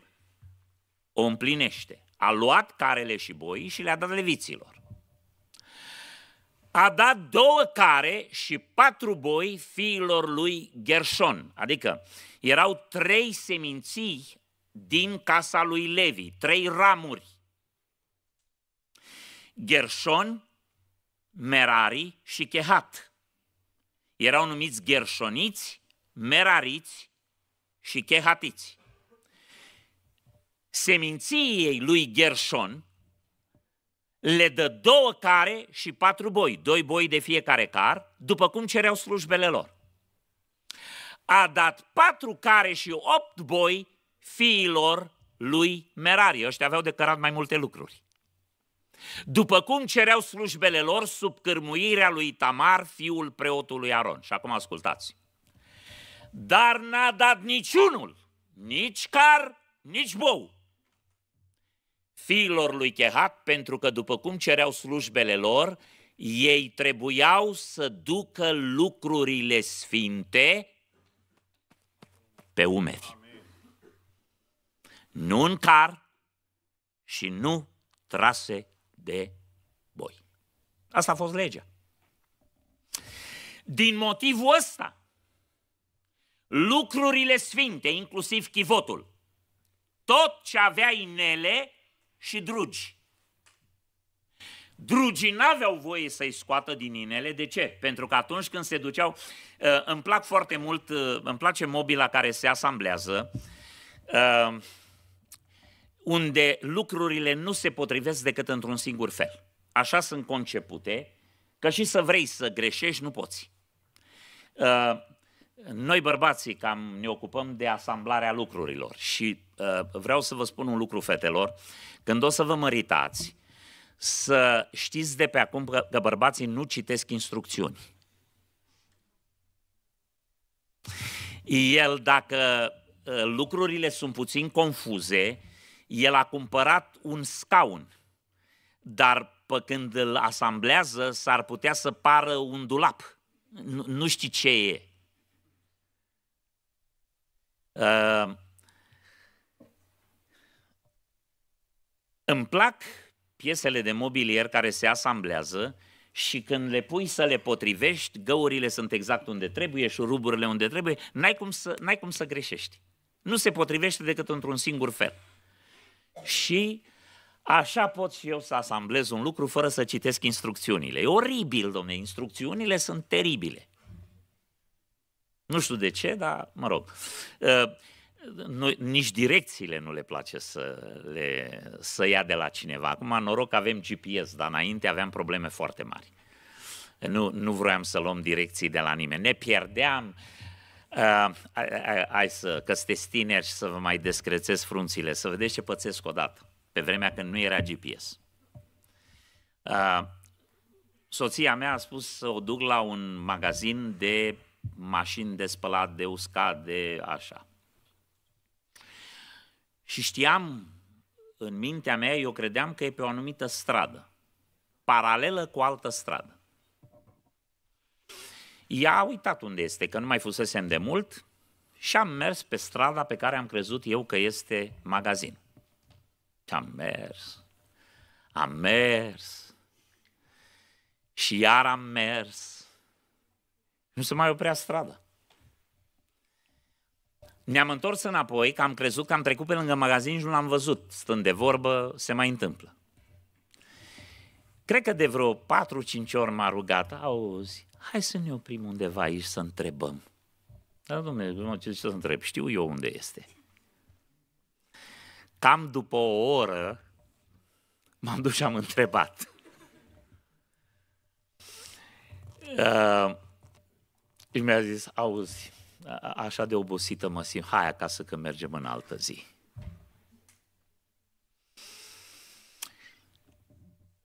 o împlinește. A luat carele și boii și le-a dat leviților a dat două care și patru boi fiilor lui Gershon. Adică erau trei seminții din casa lui Levi, trei ramuri. Gershon, Merari și Chehat. Erau numiți Gershoniți, Merariți și Chehatiți. Seminții ei lui Gershon le dă două care și patru boi, doi boi de fiecare car, după cum cereau slujbele lor. A dat patru care și opt boi fiilor lui Merari. Ăștia aveau de cărat mai multe lucruri. După cum cereau slujbele lor sub cârmuirea lui Tamar, fiul preotului Aron. Și acum ascultați. Dar n-a dat niciunul, nici car, nici bou, fiilor lui Chehat, pentru că după cum cereau slujbele lor, ei trebuiau să ducă lucrurile sfinte pe umeri. Amin. Nu în car și nu trase de boi. Asta a fost legea. Din motivul ăsta, lucrurile sfinte, inclusiv chivotul, tot ce avea inele, și drugi. Drugii n-aveau voie să-i scoată din inele. De ce? Pentru că atunci când se duceau... Uh, îmi plac foarte mult... Uh, îmi place mobila care se asamblează, uh, unde lucrurile nu se potrivesc decât într-un singur fel. Așa sunt concepute, că și să vrei să greșești, nu poți. Noi bărbații cam ne ocupăm de asamblarea lucrurilor și Eh, vreau să vă spun un lucru, fetelor, când o să vă măritați, să știți de pe acum că, că bărbații nu citesc instrucțiuni. El, dacă eh, lucrurile sunt puțin confuze, el a cumpărat un scaun, dar pe când îl asamblează, s-ar putea să pară un dulap. Nu, nu știi ce e. Uh, Îmi plac piesele de mobilier care se asamblează și când le pui să le potrivești, găurile sunt exact unde trebuie, șuruburile unde trebuie, n-ai cum să, n-ai cum să greșești. Nu se potrivește decât într-un singur fel. Și Așa pot și eu să asamblez un lucru fără să citesc instrucțiunile. E oribil, domne, instrucțiunile sunt teribile. Nu știu de ce, dar mă rog. Ă, nu, nici direcțiile nu le place să, le, să ia de la cineva. Acum, noroc că avem GPS, dar înainte aveam probleme foarte mari. Nu, nu vroiam să luăm direcții de la nimeni. Ne pierdeam. Uh, să, că sunteți tineri și să vă mai descrețesc frunțile, să vedeți ce pățesc odată, pe vremea când nu era GPS. Uh, soția mea a spus să o duc la un magazin de mașini de spălat, de uscat, de așa și știam, în mintea mea, eu credeam că e pe o anumită stradă, paralelă cu altă stradă. Ea a uitat unde este, că nu mai fusesem de mult și am mers pe strada pe care am crezut eu că este magazin. Și am mers, am mers și iar am mers. Nu se mai oprea strada. Ne-am întors înapoi, că am crezut că am trecut pe lângă magazin și nu l-am văzut. Stând de vorbă, se mai întâmplă. Cred că de vreo 4-5 ori m-a rugat, auzi, hai să ne oprim undeva aici să întrebăm. Da, domnule, ce să întreb? Știu eu unde este. Cam după o oră m-am dus și am întrebat. Uh, și mi-a zis, auzi, așa de obosită mă simt, hai acasă că mergem în altă zi.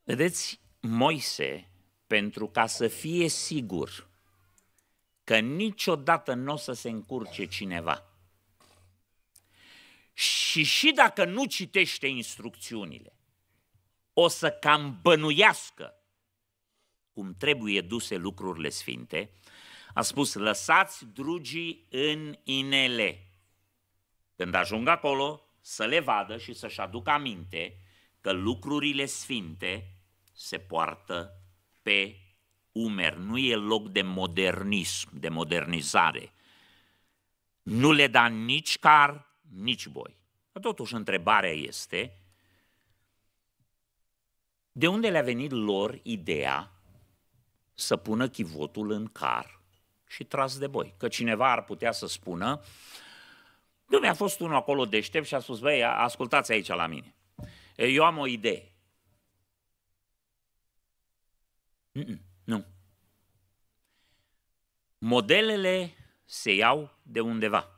Vedeți, Moise, pentru ca să fie sigur că niciodată nu o să se încurce cineva. Și și dacă nu citește instrucțiunile, o să cam bănuiască cum trebuie duse lucrurile sfinte, a spus, lăsați drugii în inele. Când ajung acolo, să le vadă și să-și aducă aminte că lucrurile sfinte se poartă pe umeri. Nu e loc de modernism, de modernizare. Nu le da nici car, nici boi. Totuși, întrebarea este, de unde le-a venit lor ideea să pună chivotul în car și tras de boi. Că cineva ar putea să spună, nu mi-a fost unul acolo deștept și a spus, băi, ascultați aici la mine. Eu am o idee. Mm-mm, nu. Modelele se iau de undeva.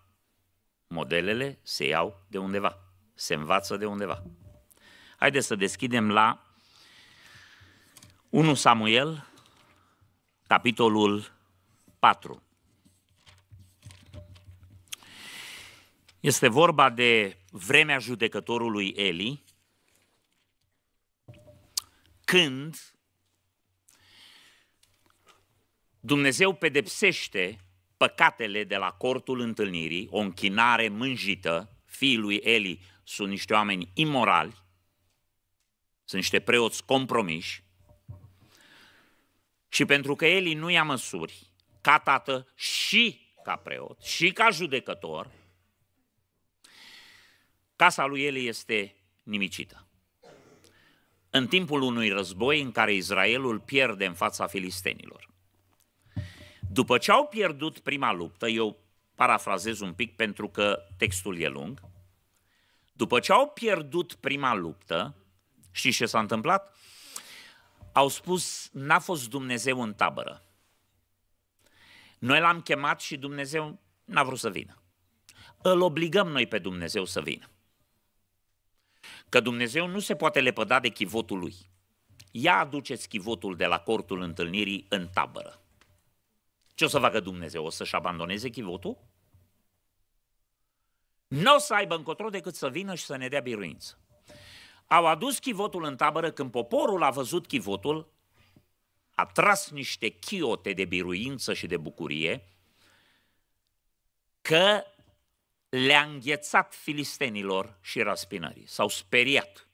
Modelele se iau de undeva. Se învață de undeva. Haideți să deschidem la 1 Samuel, capitolul 4. Este vorba de vremea judecătorului Eli, când Dumnezeu pedepsește păcatele de la cortul întâlnirii, o închinare mânjită, fiii lui Eli sunt niște oameni imorali, sunt niște preoți compromiși, și pentru că Eli nu ia măsuri, ca tată și ca preot și ca judecător, casa lui Eli este nimicită. În timpul unui război în care Israelul pierde în fața filistenilor. După ce au pierdut prima luptă, eu parafrazez un pic pentru că textul e lung, după ce au pierdut prima luptă, știți ce s-a întâmplat? Au spus, n-a fost Dumnezeu în tabără. Noi l-am chemat și Dumnezeu n-a vrut să vină. Îl obligăm noi pe Dumnezeu să vină. Că Dumnezeu nu se poate lepăda de chivotul lui. Ia aduceți chivotul de la cortul întâlnirii în tabără. Ce o să facă Dumnezeu? O să-și abandoneze chivotul? Nu o să aibă încotro decât să vină și să ne dea biruință. Au adus chivotul în tabără când poporul a văzut chivotul, a tras niște chiote de biruință și de bucurie că le-a înghețat filistenilor și raspinării. S-au speriat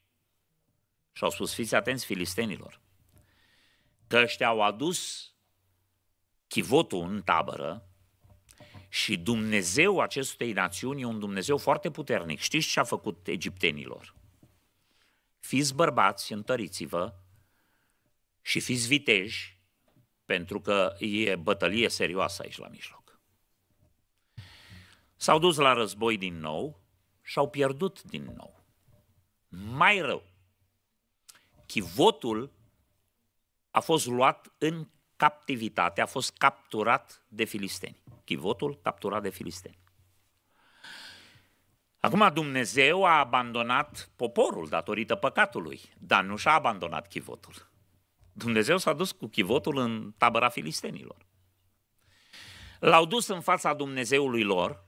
și au spus, fiți atenți filistenilor, că ăștia au adus chivotul în tabără și Dumnezeu acestei națiuni e un Dumnezeu foarte puternic. Știți ce a făcut egiptenilor? Fiți bărbați, întăriți-vă, și fiți viteji, pentru că e bătălie serioasă aici la mijloc. S-au dus la război din nou și au pierdut din nou. Mai rău, chivotul a fost luat în captivitate, a fost capturat de filisteni. Chivotul capturat de filisteni. Acum Dumnezeu a abandonat poporul datorită păcatului, dar nu și-a abandonat chivotul. Dumnezeu s-a dus cu chivotul în tabăra filistenilor. L-au dus în fața Dumnezeului lor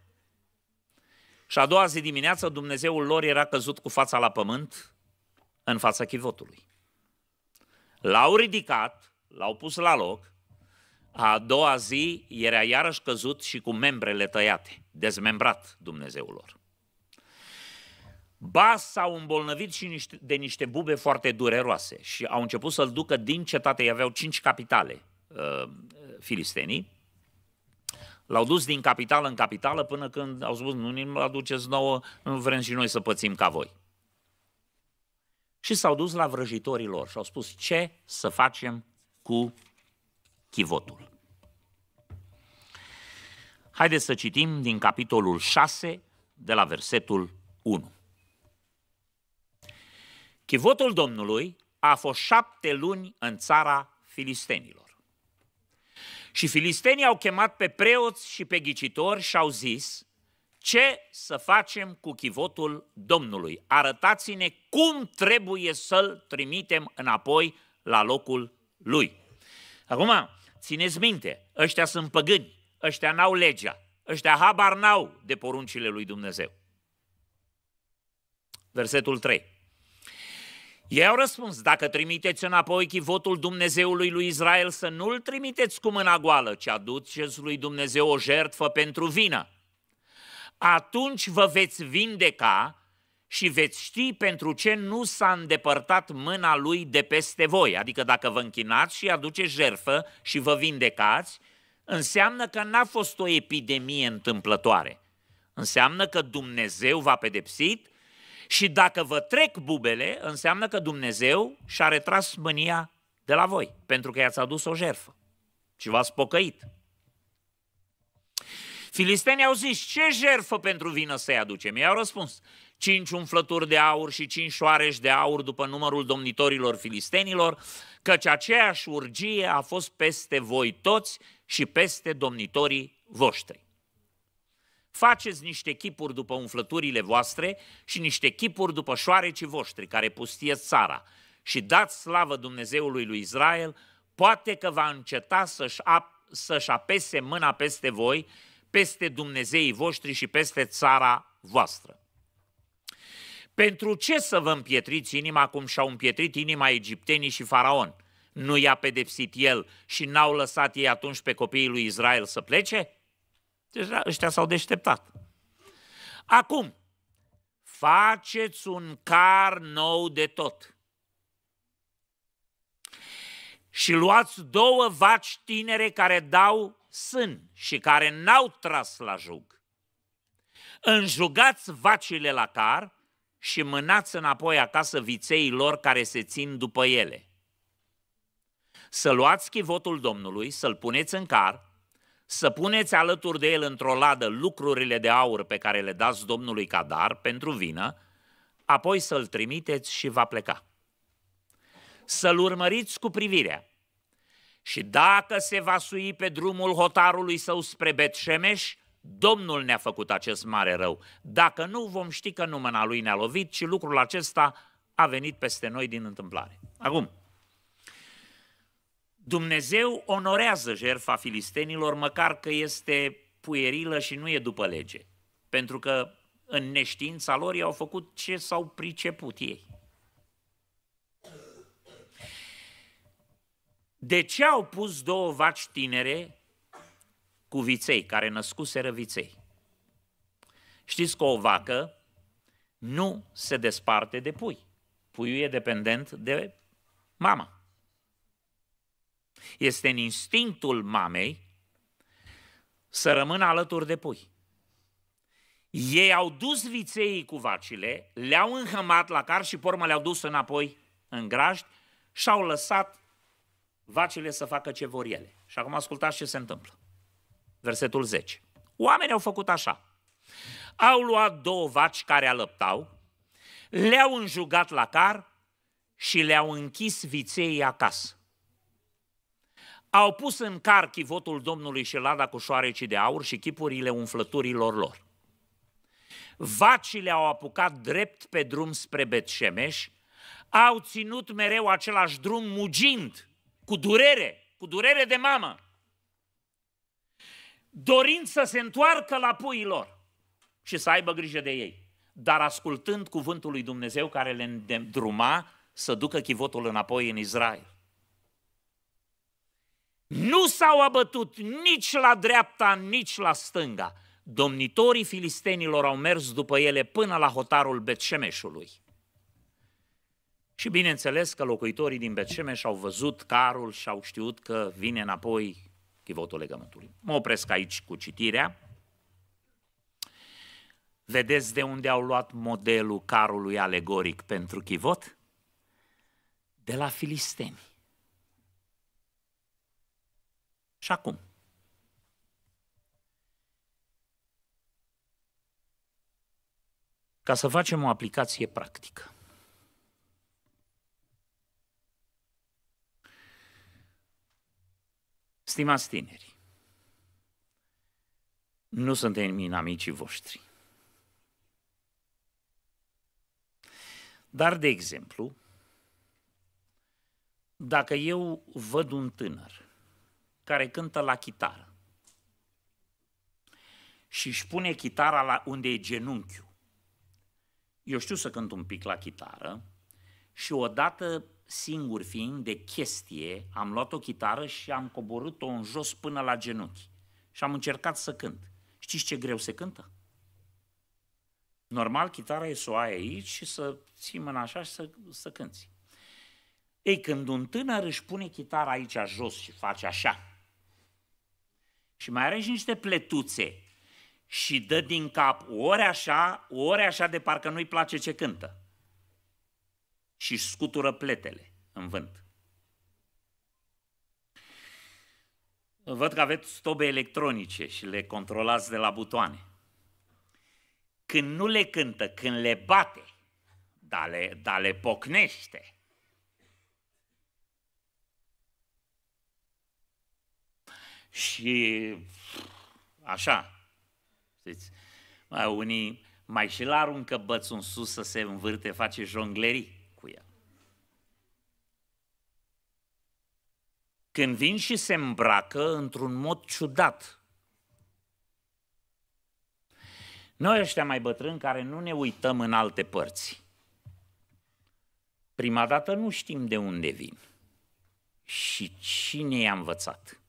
și a doua zi dimineață Dumnezeul lor era căzut cu fața la pământ în fața chivotului. L-au ridicat, l-au pus la loc, a doua zi era iarăși căzut și cu membrele tăiate, dezmembrat Dumnezeul lor. Ba s-au îmbolnăvit și niște, de niște bube foarte dureroase și au început să-l ducă din cetate, ei aveau cinci capitale uh, filistenii, L-au dus din capitală în capitală până când au spus, nu ne aduceți nouă, nu vrem și noi să pățim ca voi. Și s-au dus la vrăjitorii lor și au spus, ce să facem cu chivotul? Haideți să citim din capitolul 6, de la versetul 1. Chivotul Domnului a fost șapte luni în țara filistenilor. Și filistenii au chemat pe preoți și pe ghicitori și au zis, ce să facem cu chivotul Domnului? Arătați-ne cum trebuie să-l trimitem înapoi la locul lui. Acum, țineți minte, ăștia sunt păgâni, ăștia n-au legea, ăștia habar n-au de poruncile lui Dumnezeu. Versetul 3. Ei au răspuns, dacă trimiteți înapoi votul Dumnezeului lui Israel, să nu-l trimiteți cu mâna goală, ci aduceți lui Dumnezeu o jertfă pentru vină. Atunci vă veți vindeca și veți ști pentru ce nu s-a îndepărtat mâna lui de peste voi. Adică dacă vă închinați și aduceți jertfă și vă vindecați, înseamnă că n-a fost o epidemie întâmplătoare. Înseamnă că Dumnezeu v-a pedepsit și dacă vă trec bubele, înseamnă că Dumnezeu și-a retras mânia de la voi, pentru că i-ați adus o jerfă și v-ați pocăit. Filistenii au zis, ce jerfă pentru vină să-i aducem? I-au răspuns, cinci umflături de aur și cinci șoareci de aur după numărul domnitorilor filistenilor, căci aceeași urgie a fost peste voi toți și peste domnitorii voștri. Faceți niște chipuri după umflăturile voastre și niște chipuri după șoarecii voștri care pustie țara și dați slavă Dumnezeului lui Israel, poate că va înceta să-și, ap- să apese mâna peste voi, peste Dumnezeii voștri și peste țara voastră. Pentru ce să vă împietriți inima cum și-au împietrit inima egiptenii și faraon? Nu i-a pedepsit el și n-au lăsat ei atunci pe copiii lui Israel să plece? Deja deci, da, ăștia s-au deșteptat. Acum, faceți un car nou de tot. Și luați două vaci tinere care dau sân și care n-au tras la jug. Înjugați vacile la car și mânați înapoi acasă viței lor care se țin după ele. Să luați chivotul Domnului, să-l puneți în car să puneți alături de el într-o ladă lucrurile de aur pe care le dați Domnului ca dar pentru vină, apoi să-l trimiteți și va pleca. Să-l urmăriți cu privirea. Și dacă se va sui pe drumul hotarului său spre Betșemeș, Domnul ne-a făcut acest mare rău. Dacă nu, vom ști că nu mâna lui ne-a lovit, ci lucrul acesta a venit peste noi din întâmplare. Acum, Dumnezeu onorează jertfa filistenilor, măcar că este puierilă și nu e după lege. Pentru că în neștiința lor i-au făcut ce s-au priceput ei. De ce au pus două vaci tinere cu viței, care născuseră viței? Știți că o vacă nu se desparte de pui. Puiul e dependent de mama este în instinctul mamei să rămână alături de pui. Ei au dus viței cu vacile, le-au înhămat la car și pormă le-au dus înapoi în grajd și au lăsat vacile să facă ce vor ele. Și acum ascultați ce se întâmplă. Versetul 10. Oamenii au făcut așa. Au luat două vaci care alăptau, le-au înjugat la car și le-au închis viței acasă au pus în car chivotul Domnului și lada cu șoareci de aur și chipurile umflăturilor lor. Vacile au apucat drept pe drum spre Betșemeș, au ținut mereu același drum mugind, cu durere, cu durere de mamă, dorind să se întoarcă la puilor și să aibă grijă de ei, dar ascultând cuvântul lui Dumnezeu care le îndruma să ducă chivotul înapoi în Israel. Nu s-au abătut nici la dreapta, nici la stânga. Domnitorii filistenilor au mers după ele până la hotarul Betșemeșului. Și bineînțeles că locuitorii din Betșemeș au văzut carul și au știut că vine înapoi chivotul legământului. Mă opresc aici cu citirea. Vedeți de unde au luat modelul carului alegoric pentru chivot? De la filisteni și acum. Ca să facem o aplicație practică. Stimați tineri, nu suntem inamicii voștri. Dar, de exemplu, dacă eu văd un tânăr care cântă la chitară. Și își pune chitara la unde e genunchiul. Eu știu să cânt un pic la chitară și odată singur fiind de chestie, am luat o chitară și am coborât-o în jos până la genunchi. Și am încercat să cânt. Știți ce greu se cântă? Normal, chitara e să o ai aici și să ții mâna așa și să, să cânți. Ei, când un tânăr își pune chitara aici jos și face așa, și mai are și niște pletuțe și dă din cap ori așa, ori așa de parcă nu-i place ce cântă. Și scutură pletele în vânt. Văd că aveți stobe electronice și le controlați de la butoane. Când nu le cântă, când le bate, dar le, da le pocnește – și așa. Știți? Mai unii mai și-l aruncă bățul în sus să se învârte, face jonglerii cu el. Când vin și se îmbracă într-un mod ciudat. Noi ăștia mai bătrâni care nu ne uităm în alte părți. Prima dată nu știm de unde vin și cine i-a învățat.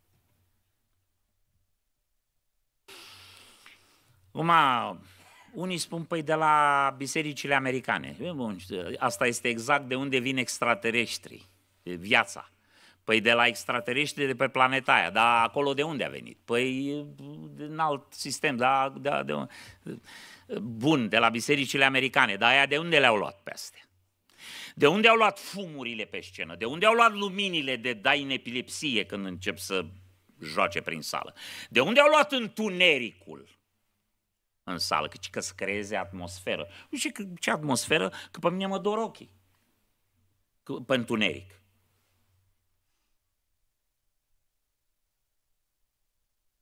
Uma, unii spun, păi de la bisericile americane. Bun, asta este exact de unde vin extraterestrii, viața. Păi de la extraterestri de pe planeta aia, dar acolo de unde a venit? Păi din alt sistem, da, da, de Bun, de la bisericile americane, dar aia de unde le-au luat pe astea? De unde au luat fumurile pe scenă? De unde au luat luminile de dai în epilepsie când încep să joace prin sală? De unde au luat întunericul? în sală, căci că să creeze atmosferă. Nu știu ce atmosferă, că pe mine mă dor ochii. Că, pe întuneric.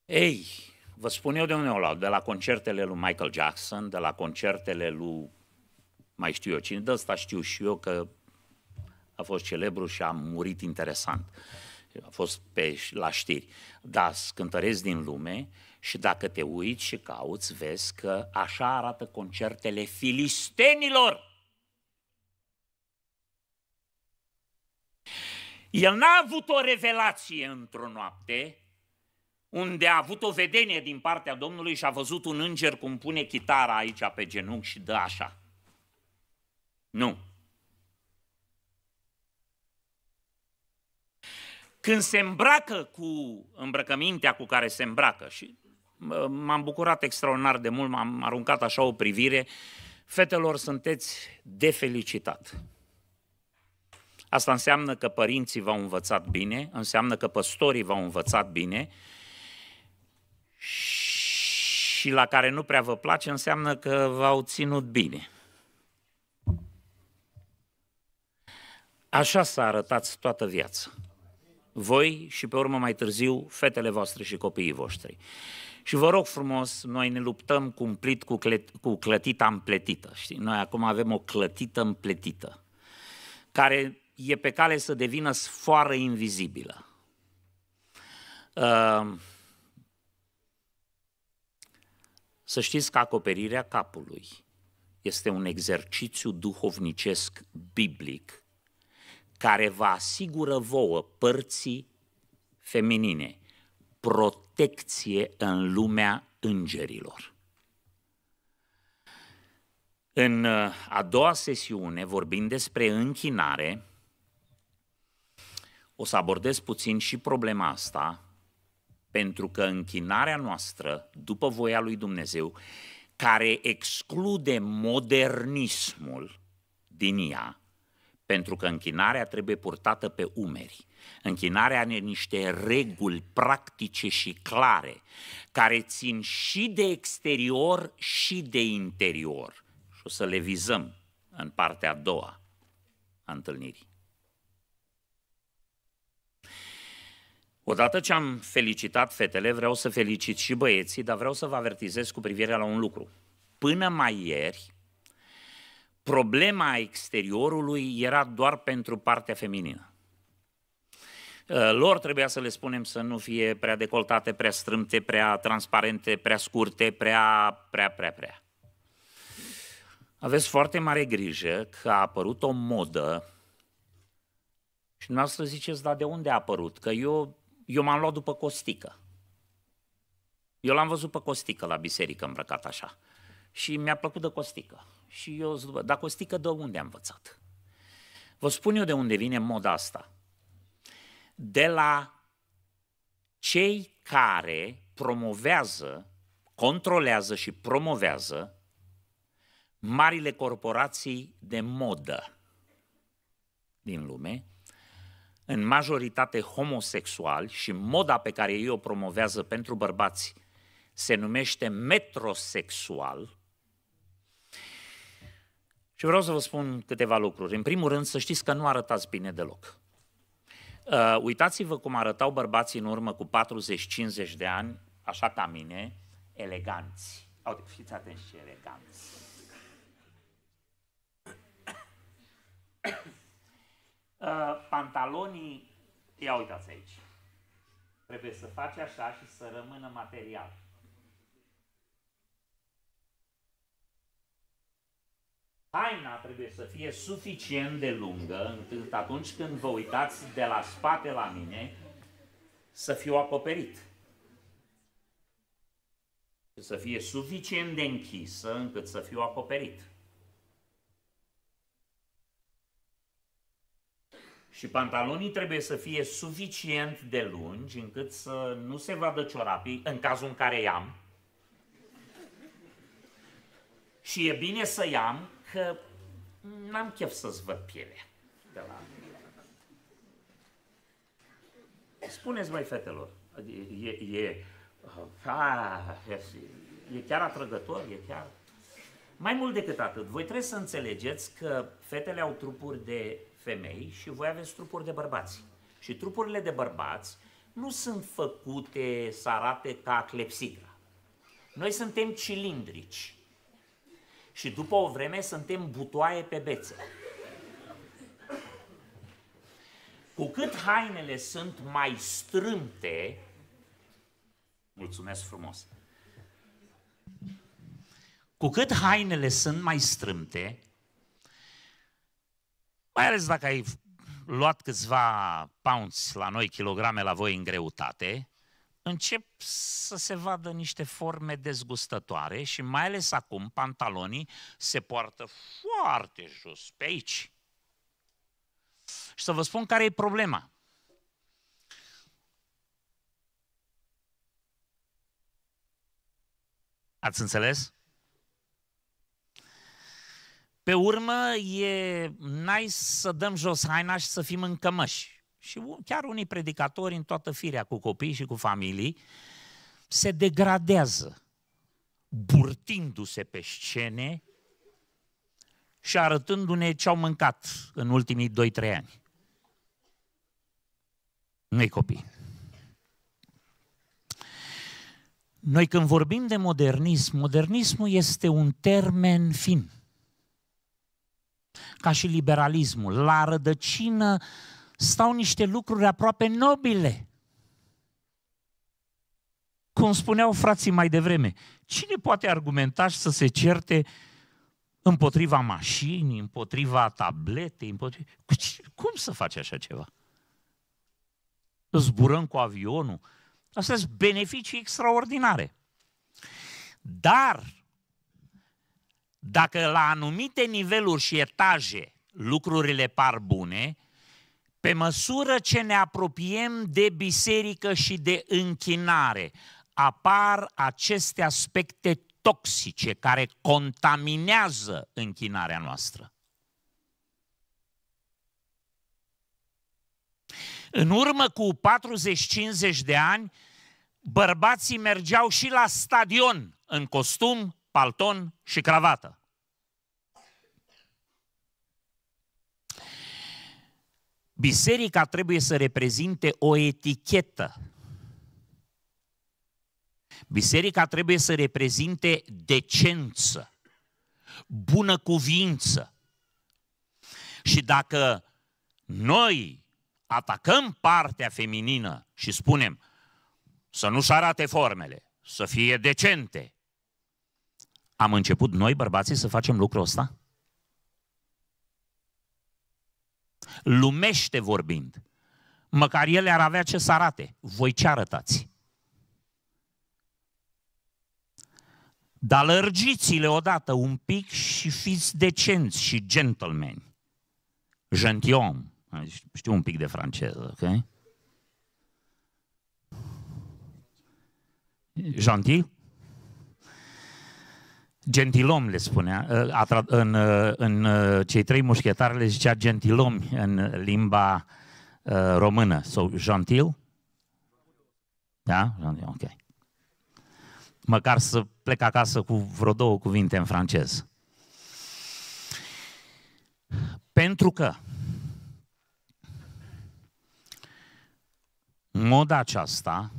Ei, vă spun eu de unde o luat, de la concertele lui Michael Jackson, de la concertele lui mai știu eu cine, de ăsta știu și eu că a fost celebru și a murit interesant. A fost pe, la știri. Da, cântăresc din lume și dacă te uiți și cauți, vezi că așa arată concertele filistenilor. El n-a avut o revelație într-o noapte, unde a avut o vedenie din partea Domnului și a văzut un înger cum pune chitara aici pe genunchi și dă așa. Nu. Când se îmbracă cu îmbrăcămintea cu care se îmbracă și m-am bucurat extraordinar de mult, m-am aruncat așa o privire. Fetelor, sunteți de felicitat. Asta înseamnă că părinții v-au învățat bine, înseamnă că păstorii v-au învățat bine și la care nu prea vă place înseamnă că v-au ținut bine. Așa s-a arătat toată viața. Voi și pe urmă mai târziu fetele voastre și copiii voștri. Și vă rog frumos, noi ne luptăm cumplit cu, clet, cu clătita împletită. Știi? Noi acum avem o clătită împletită, care e pe cale să devină sfoară invizibilă. Ehm, să știți că acoperirea capului este un exercițiu duhovnicesc biblic care vă asigură vouă părții feminine protecție în lumea îngerilor. În uh, a doua sesiune, vorbind despre închinare, o să abordez puțin și problema asta, pentru că închinarea noastră, după voia lui Dumnezeu, care exclude modernismul din ea, pentru că închinarea trebuie purtată pe umeri. Închinarea are niște reguli practice și clare, care țin și de exterior și de interior. Și o să le vizăm în partea a doua a întâlnirii. Odată ce am felicitat fetele, vreau să felicit și băieții, dar vreau să vă avertizez cu privire la un lucru. Până mai ieri, problema exteriorului era doar pentru partea feminină. Eh, lor trebuia să le spunem să nu fie prea decoltate, prea strâmte, prea transparente, prea scurte, prea, prea, prea, prea. Aveți foarte mare grijă că a apărut o modă și dumneavoastră ziceți, dar de unde a apărut? Că eu, eu m-am luat după Costică. Eu l-am văzut pe Costică la biserică îmbrăcat așa. Și mi-a plăcut de Costică. Și eu zic, dar Costică de unde am învățat? Vă spun eu de unde vine moda asta de la cei care promovează, controlează și promovează marile corporații de modă din lume, în majoritate homosexuali și moda pe care ei o promovează pentru bărbați se numește metrosexual. Și vreau să vă spun câteva lucruri. În primul rând, să știți că nu arătați bine deloc. Uh, uitați-vă cum arătau bărbații în urmă cu 40-50 de ani, așa ca mine, eleganți. Aude, fiți atenți ce eleganți. Uh, pantalonii, ia uitați aici, trebuie să faci așa și să rămână material. haina trebuie să fie suficient de lungă, încât atunci când vă uitați de la spate la mine, să fiu acoperit. Să fie suficient de închisă, încât să fiu acoperit. Și pantalonii trebuie să fie suficient de lungi, încât să nu se vadă ciorapii, în cazul în care i-am. Și e bine să i-am, că n-am chef să-ți văd pielea de la Spuneți, mai fetelor, e, e, a, ah, e chiar atrăgător, e chiar... Mai mult decât atât, voi trebuie să înțelegeți că fetele au trupuri de femei și voi aveți trupuri de bărbați. Și trupurile de bărbați nu sunt făcute să arate ca clepsidra. Noi suntem cilindrici și după o vreme suntem butoaie pe bețe. Cu cât hainele sunt mai strâmte, mulțumesc frumos, cu cât hainele sunt mai strâmte, mai ales dacă ai luat câțiva pounds la noi, kilograme la voi în greutate, încep să se vadă niște forme dezgustătoare și mai ales acum pantalonii se poartă foarte jos, pe aici. Și să vă spun care e problema. Ați înțeles? Pe urmă, e nice să dăm jos haina și să fim în cămăși și chiar unii predicatori în toată firea cu copii și cu familii se degradează burtindu-se pe scene și arătându-ne ce au mâncat în ultimii 2-3 ani. Noi copii. Noi când vorbim de modernism, modernismul este un termen fin. Ca și liberalismul. La rădăcină stau niște lucruri aproape nobile. Cum spuneau frații mai devreme, cine poate argumenta și să se certe împotriva mașinii, împotriva tabletei, împotriva... Cum să faci așa ceva? Zburăm cu avionul. Astea sunt beneficii extraordinare. Dar, dacă la anumite niveluri și etaje lucrurile par bune, pe măsură ce ne apropiem de biserică și de închinare, apar aceste aspecte toxice care contaminează închinarea noastră. În urmă cu 40-50 de ani, bărbații mergeau și la stadion în costum, palton și cravată. Biserica trebuie să reprezinte o etichetă. Biserica trebuie să reprezinte decență, bună cuvință. Și dacă noi atacăm partea feminină și spunem să nu-și arate formele, să fie decente, am început noi, bărbații, să facem lucrul ăsta? lumește vorbind, măcar ele ar avea ce să arate. Voi ce arătați? Dar lărgiți-le odată un pic și fiți decenți și gentlemen. Gentium. Știu un pic de franceză, ok? Gentil? gentilom le spunea, ă, în, ă, în ă, cei trei mușchetari le zicea gentilom în limba română, sau so, gentil? Da? Gentil, ok. Măcar să plec acasă cu vreo două cuvinte în francez. Pentru că moda aceasta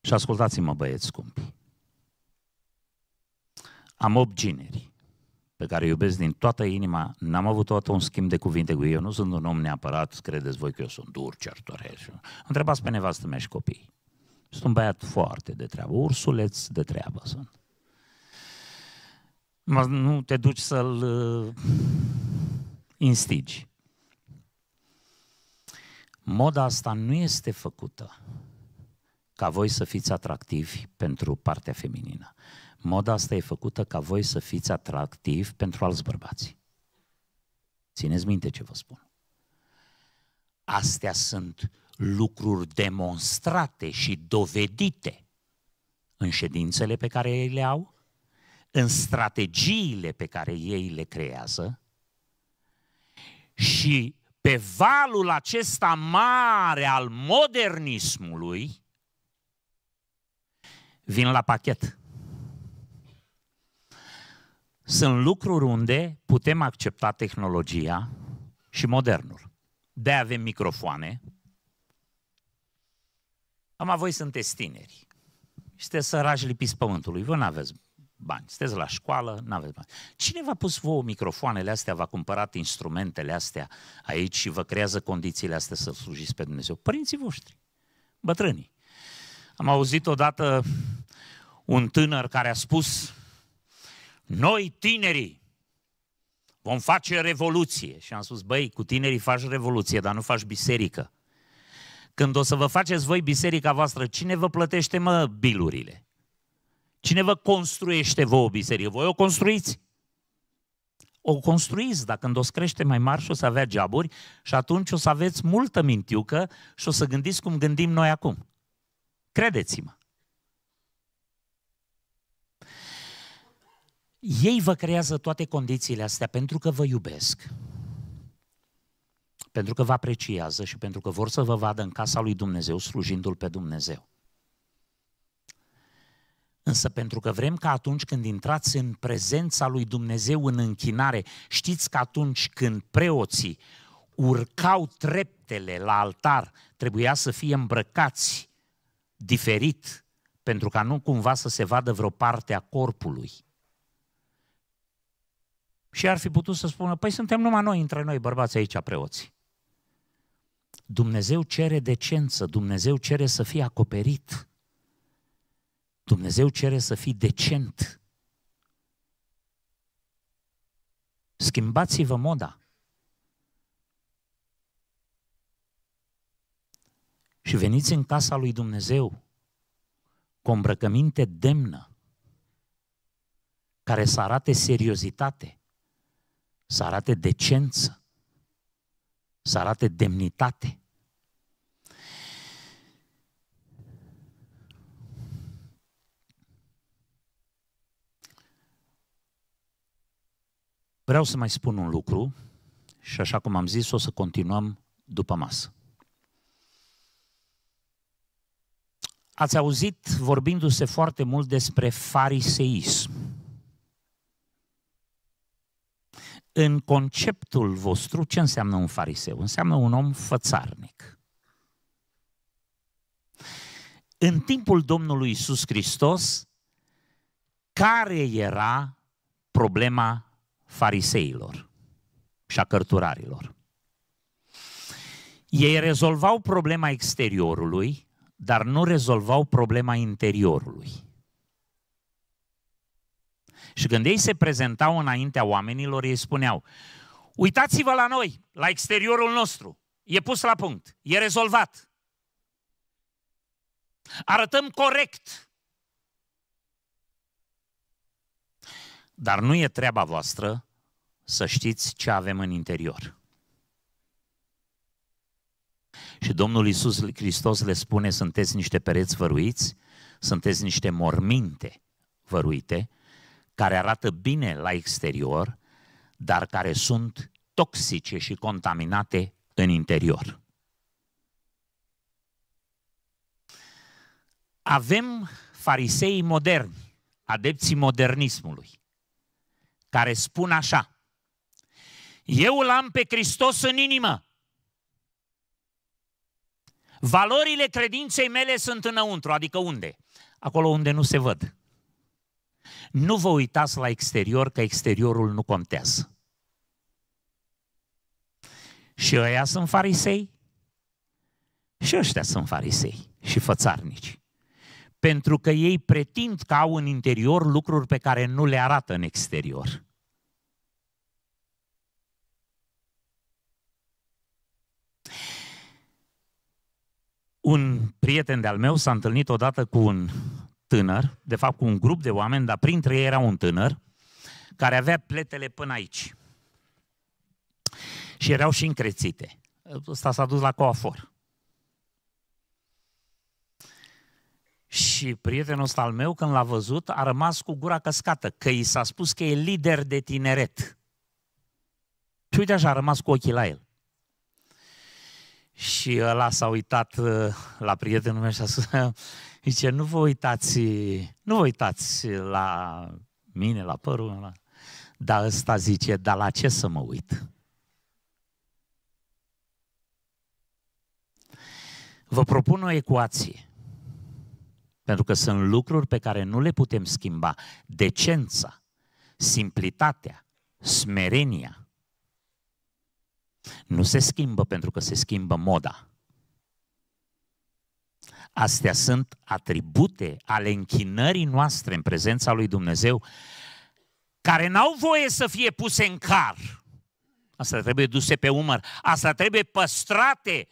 și ascultați-mă băieți scumpi, am 8 gineri pe care îi iubesc din toată inima. N-am avut toată un schimb de cuvinte cu ei. Eu nu sunt un om neapărat, credeți voi că eu sunt dur, certoresc. Întrebați pe nevastă mea și copii. Sunt un băiat foarte de treabă, ursuleț de treabă sunt. Nu te duci să-l uh, instigi. Moda asta nu este făcută ca voi să fiți atractivi pentru partea feminină. Moda asta e făcută ca voi să fiți atractivi pentru alți bărbați. Țineți minte ce vă spun. Astea sunt lucruri demonstrate și dovedite în ședințele pe care ei le au, în strategiile pe care ei le creează și pe valul acesta mare al modernismului vin la pachet sunt lucruri unde putem accepta tehnologia și modernul. de avem microfoane. Am voi sunteți tineri. Sunteți sărași lipiți pământului. vă nu aveți bani. Sunteți la școală, nu aveți bani. Cine v-a pus vouă microfoanele astea, v-a cumpărat instrumentele astea aici și vă creează condițiile astea să slujiți pe Dumnezeu? Părinții voștri, bătrânii. Am auzit odată un tânăr care a spus noi, tinerii, vom face revoluție. Și am spus, băi, cu tinerii faci revoluție, dar nu faci biserică. Când o să vă faceți voi biserica voastră, cine vă plătește, mă, bilurile? Cine vă construiește voi o biserică? Voi o construiți? O construiți, dacă când o să crește mai mare, și o să avea geaburi și atunci o să aveți multă mintiucă și o să gândiți cum gândim noi acum. Credeți-mă. Ei vă creează toate condițiile astea pentru că vă iubesc, pentru că vă apreciază și pentru că vor să vă vadă în casa lui Dumnezeu, slujindu-L pe Dumnezeu. Însă pentru că vrem ca atunci când intrați în prezența lui Dumnezeu în închinare, știți că atunci când preoții urcau treptele la altar, trebuia să fie îmbrăcați diferit, pentru ca nu cumva să se vadă vreo parte a corpului. Și ar fi putut să spună, păi suntem numai noi între noi, bărbați aici, preoți. Dumnezeu cere decență, Dumnezeu cere să fii acoperit. Dumnezeu cere să fii decent. Schimbați-vă moda. Și veniți în casa lui Dumnezeu cu o îmbrăcăminte demnă, care să arate seriozitate, să arate decență, să arate demnitate. Vreau să mai spun un lucru și așa cum am zis, o să continuăm după masă. Ați auzit vorbindu-se foarte mult despre fariseism. în conceptul vostru, ce înseamnă un fariseu? Înseamnă un om fățarnic. În timpul Domnului Isus Hristos, care era problema fariseilor și a cărturarilor? Ei rezolvau problema exteriorului, dar nu rezolvau problema interiorului. Și când ei se prezentau înaintea oamenilor, ei spuneau, uitați-vă la noi, la exteriorul nostru, e pus la punct, e rezolvat. Arătăm corect. Dar nu e treaba voastră să știți ce avem în interior. Și Domnul Iisus Hristos le spune, sunteți niște pereți văruiți, sunteți niște morminte văruite, care arată bine la exterior, dar care sunt toxice și contaminate în interior. Avem farisei moderni, adepții modernismului, care spun așa, eu îl am pe Hristos în inimă. Valorile credinței mele sunt înăuntru, adică unde? Acolo unde nu se văd. Nu vă uitați la exterior, că exteriorul nu contează. Și ăia sunt farisei și ăștia sunt farisei și fățarnici. Pentru că ei pretind că au în interior lucruri pe care nu le arată în exterior. Un prieten de-al meu s-a întâlnit odată cu un tânăr, de fapt cu un grup de oameni, dar printre ei era un tânăr, care avea pletele până aici. Și erau și încrețite. Ăsta s-a dus la coafor. Și prietenul ăsta al meu, când l-a văzut, a rămas cu gura căscată, că i s-a spus că e lider de tineret. Și uite așa, a rămas cu ochii la el. Și ăla s-a uitat uh, la prietenul meu și a spus, Zice, nu vă uitați, nu vă uitați la mine, la părul ăla. Dar ăsta zice, dar la ce să mă uit? Vă propun o ecuație. Pentru că sunt lucruri pe care nu le putem schimba. Decența, simplitatea, smerenia. Nu se schimbă pentru că se schimbă moda. Astea sunt atribute ale închinării noastre în prezența lui Dumnezeu, care n-au voie să fie puse în car. Asta trebuie duse pe umăr, asta trebuie păstrate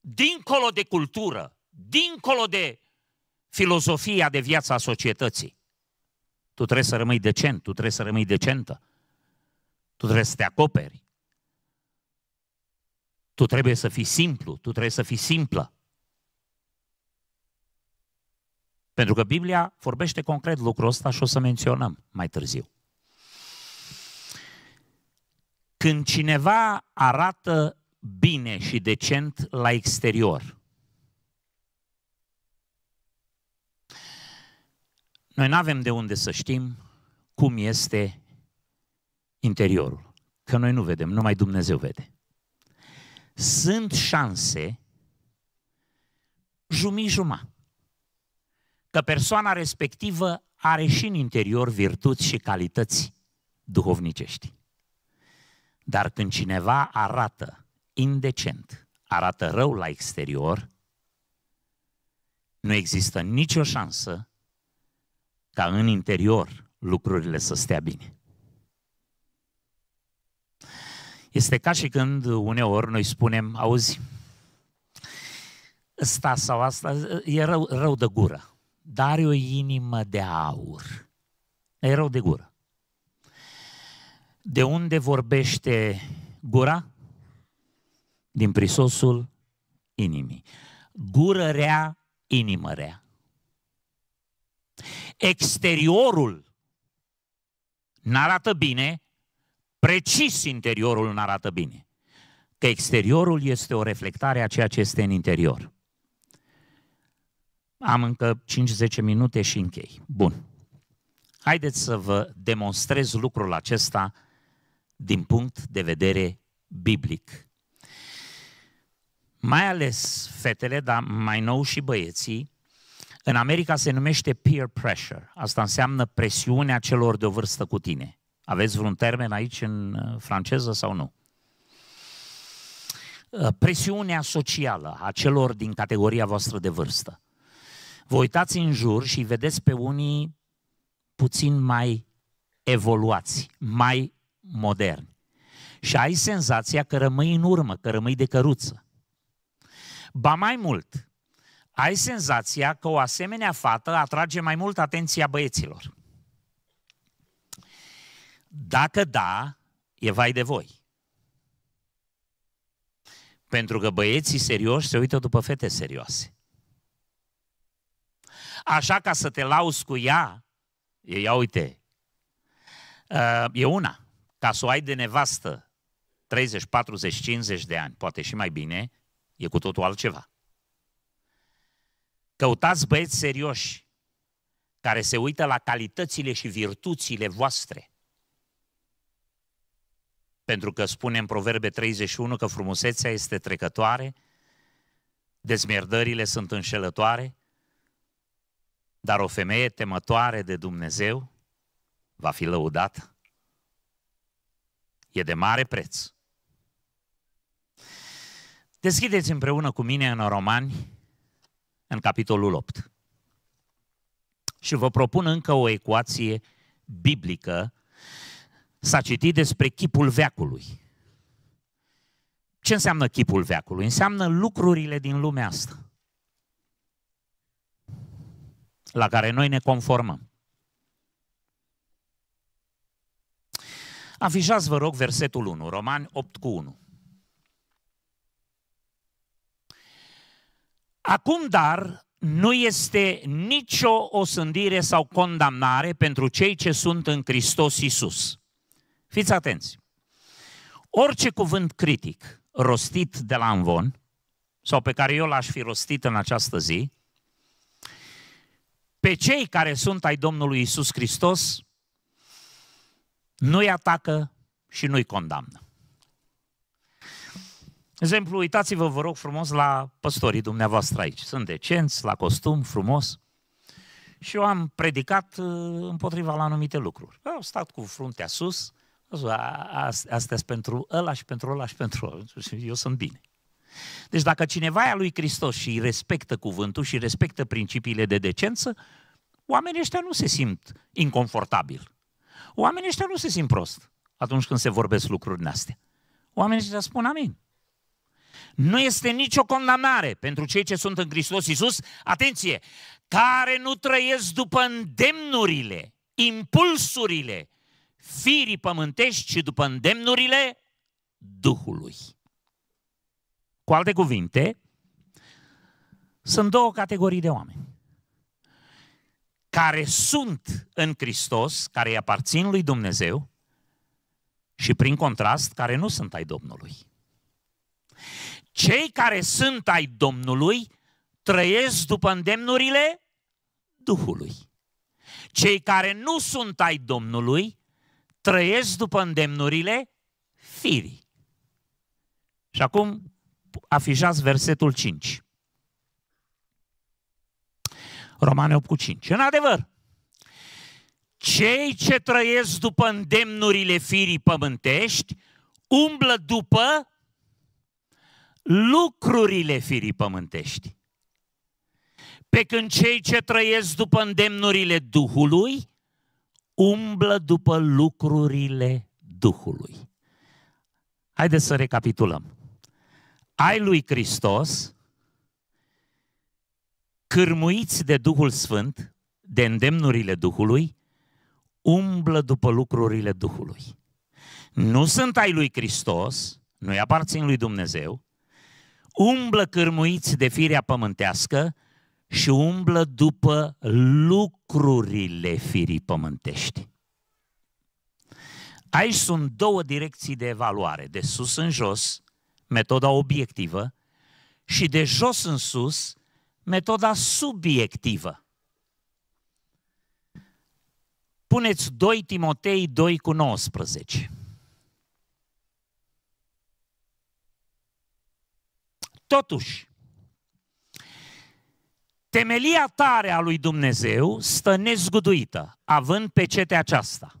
dincolo de cultură, dincolo de filozofia de viață a societății. Tu trebuie să rămâi decent, tu trebuie să rămâi decentă. Tu trebuie să te acoperi. Tu trebuie să fii simplu, tu trebuie să fii simplă. Pentru că Biblia vorbește concret lucrul ăsta și o să menționăm mai târziu. Când cineva arată bine și decent la exterior, noi nu avem de unde să știm cum este interiorul. Că noi nu vedem, numai Dumnezeu vede. Sunt șanse jumii jumătate că persoana respectivă are și în interior virtuți și calități duhovnicești. Dar când cineva arată indecent, arată rău la exterior, nu există nicio șansă ca în interior lucrurile să stea bine. Este ca și când uneori noi spunem, auzi, ăsta sau asta e rău, rău de gură. Dar o inimă de aur. E rău de gură. De unde vorbește gura? Din prisosul inimii. Gură rea, inimă rea. Exteriorul n-arată bine, precis interiorul n-arată bine. Că exteriorul este o reflectare a ceea ce este în interior. Am încă 5-10 minute și închei. Bun. Haideți să vă demonstrez lucrul acesta din punct de vedere biblic. Mai ales fetele, dar mai nou și băieții, în America se numește peer pressure. Asta înseamnă presiunea celor de o vârstă cu tine. Aveți vreun termen aici în uh, franceză sau nu? Uh, presiunea socială a celor din categoria voastră de vârstă. Vă uitați în jur și vedeți pe unii puțin mai evoluați, mai moderni. Și ai senzația că rămâi în urmă, că rămâi de căruță. Ba mai mult, ai senzația că o asemenea fată atrage mai mult atenția băieților. Dacă da, e vai de voi. Pentru că băieții serioși se uită după fete serioase așa ca să te lauzi cu ea, e, ia uite, uh, e una, ca să o ai de nevastă 30, 40, 50 de ani, poate și mai bine, e cu totul altceva. Căutați băieți serioși, care se uită la calitățile și virtuțile voastre. Pentru că spune în Proverbe 31 că frumusețea este trecătoare, dezmierdările sunt înșelătoare, dar o femeie temătoare de Dumnezeu va fi lăudată. E de mare preț. Deschideți împreună cu mine în Romani, în capitolul 8. Și vă propun încă o ecuație biblică. S-a citit despre chipul veacului. Ce înseamnă chipul veacului? Înseamnă lucrurile din lumea asta la care noi ne conformăm. Afișați, vă rog, versetul 1, Romani 8 cu 1. Acum, dar, nu este nicio osândire sau condamnare pentru cei ce sunt în Hristos Isus. Fiți atenți! Orice cuvânt critic rostit de la Anvon, sau pe care eu l-aș fi rostit în această zi, pe cei care sunt ai Domnului Isus Hristos, nu-i atacă și nu-i condamnă. exemplu, uitați-vă, vă rog frumos, la păstorii dumneavoastră aici. Sunt decenți, la costum, frumos. Și eu am predicat uh, împotriva la anumite lucruri. am stat cu fruntea sus, astea sunt pentru ăla și pentru ăla și pentru ăla. Eu sunt bine. Deci dacă cineva e a lui Hristos și îi respectă cuvântul și respectă principiile de decență, oamenii ăștia nu se simt inconfortabil. Oamenii ăștia nu se simt prost atunci când se vorbesc lucruri astea. Oamenii ăștia spun amin. Nu este nicio condamnare pentru cei ce sunt în Hristos Iisus, atenție, care nu trăiesc după îndemnurile, impulsurile firii pământești, ci după îndemnurile Duhului. Cu alte cuvinte, sunt două categorii de oameni care sunt în Hristos, care îi aparțin lui Dumnezeu și prin contrast care nu sunt ai Domnului. Cei care sunt ai Domnului trăiesc după îndemnurile Duhului. Cei care nu sunt ai Domnului trăiesc după îndemnurile firii. Și acum afișați versetul 5. Romane 8 cu 5. În adevăr, cei ce trăiesc după îndemnurile firii pământești umblă după lucrurile firii pământești. Pe când cei ce trăiesc după îndemnurile Duhului umblă după lucrurile Duhului. Haideți să recapitulăm ai lui Hristos, cârmuiți de Duhul Sfânt, de îndemnurile Duhului, umblă după lucrurile Duhului. Nu sunt ai lui Hristos, nu-i aparțin lui Dumnezeu, umblă cârmuiți de firea pământească și umblă după lucrurile firii pământești. Aici sunt două direcții de evaluare, de sus în jos metoda obiectivă, și de jos în sus, metoda subiectivă. Puneți 2 Timotei 2 cu 19. Totuși, temelia tare a lui Dumnezeu stă nezguduită, având pe aceasta.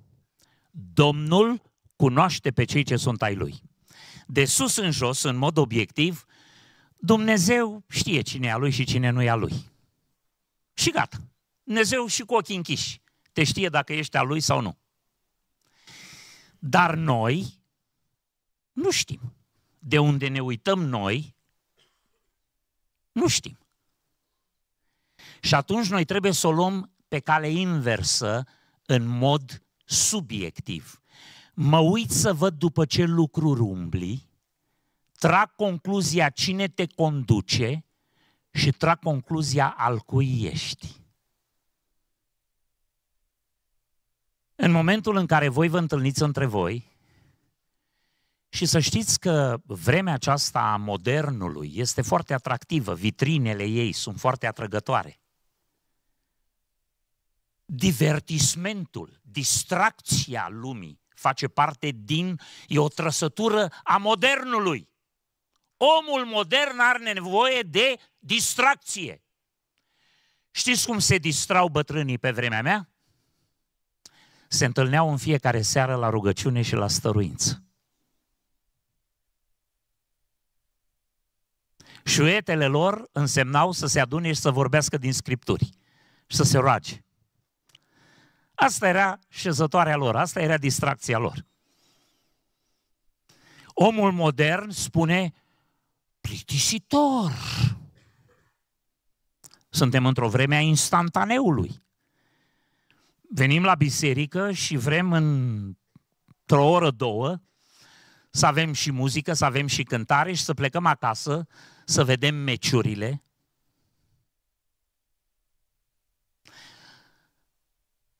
Domnul cunoaște pe cei ce sunt ai lui de sus în jos, în mod obiectiv, Dumnezeu știe cine e a lui și cine nu e a lui. Și gata. Dumnezeu și cu ochii închiși. Te știe dacă ești a lui sau nu. Dar noi nu știm. De unde ne uităm noi, nu știm. Și atunci noi trebuie să o luăm pe cale inversă, în mod subiectiv mă uit să văd după ce lucruri umbli, trag concluzia cine te conduce și trag concluzia al cui ești. În momentul în care voi vă întâlniți între voi, și să știți că vremea aceasta a modernului este foarte atractivă, vitrinele ei sunt foarte atrăgătoare. Divertismentul, distracția lumii face parte din, e o trăsătură a modernului. Omul modern are nevoie de distracție. Știți cum se distrau bătrânii pe vremea mea? Se întâlneau în fiecare seară la rugăciune și la stăruință. Șuetele lor însemnau să se adune și să vorbească din scripturi și să se roage. Asta era șezătoarea lor, asta era distracția lor. Omul modern spune, plictisitor. Suntem într-o vreme a instantaneului. Venim la biserică și vrem în o oră, două, să avem și muzică, să avem și cântare și să plecăm acasă, să vedem meciurile,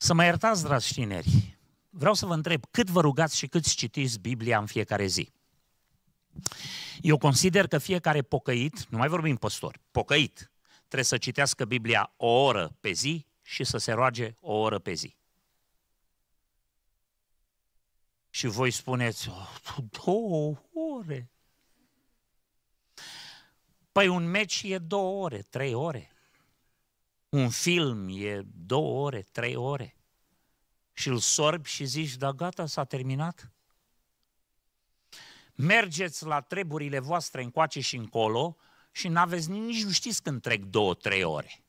Să mă iertați, dragi tineri, vreau să vă întreb cât vă rugați și cât citiți Biblia în fiecare zi. Eu consider că fiecare pocăit, nu mai vorbim păstor, pocăit, trebuie să citească Biblia o oră pe zi și să se roage o oră pe zi. Și voi spuneți, oh, două ore. Păi un meci e două ore, trei ore. Un film e două ore, trei ore și îl sorbi și zici, da gata, s-a terminat. Mergeți la treburile voastre încoace și încolo și n-aveți nici nu știți când trec două, trei ore.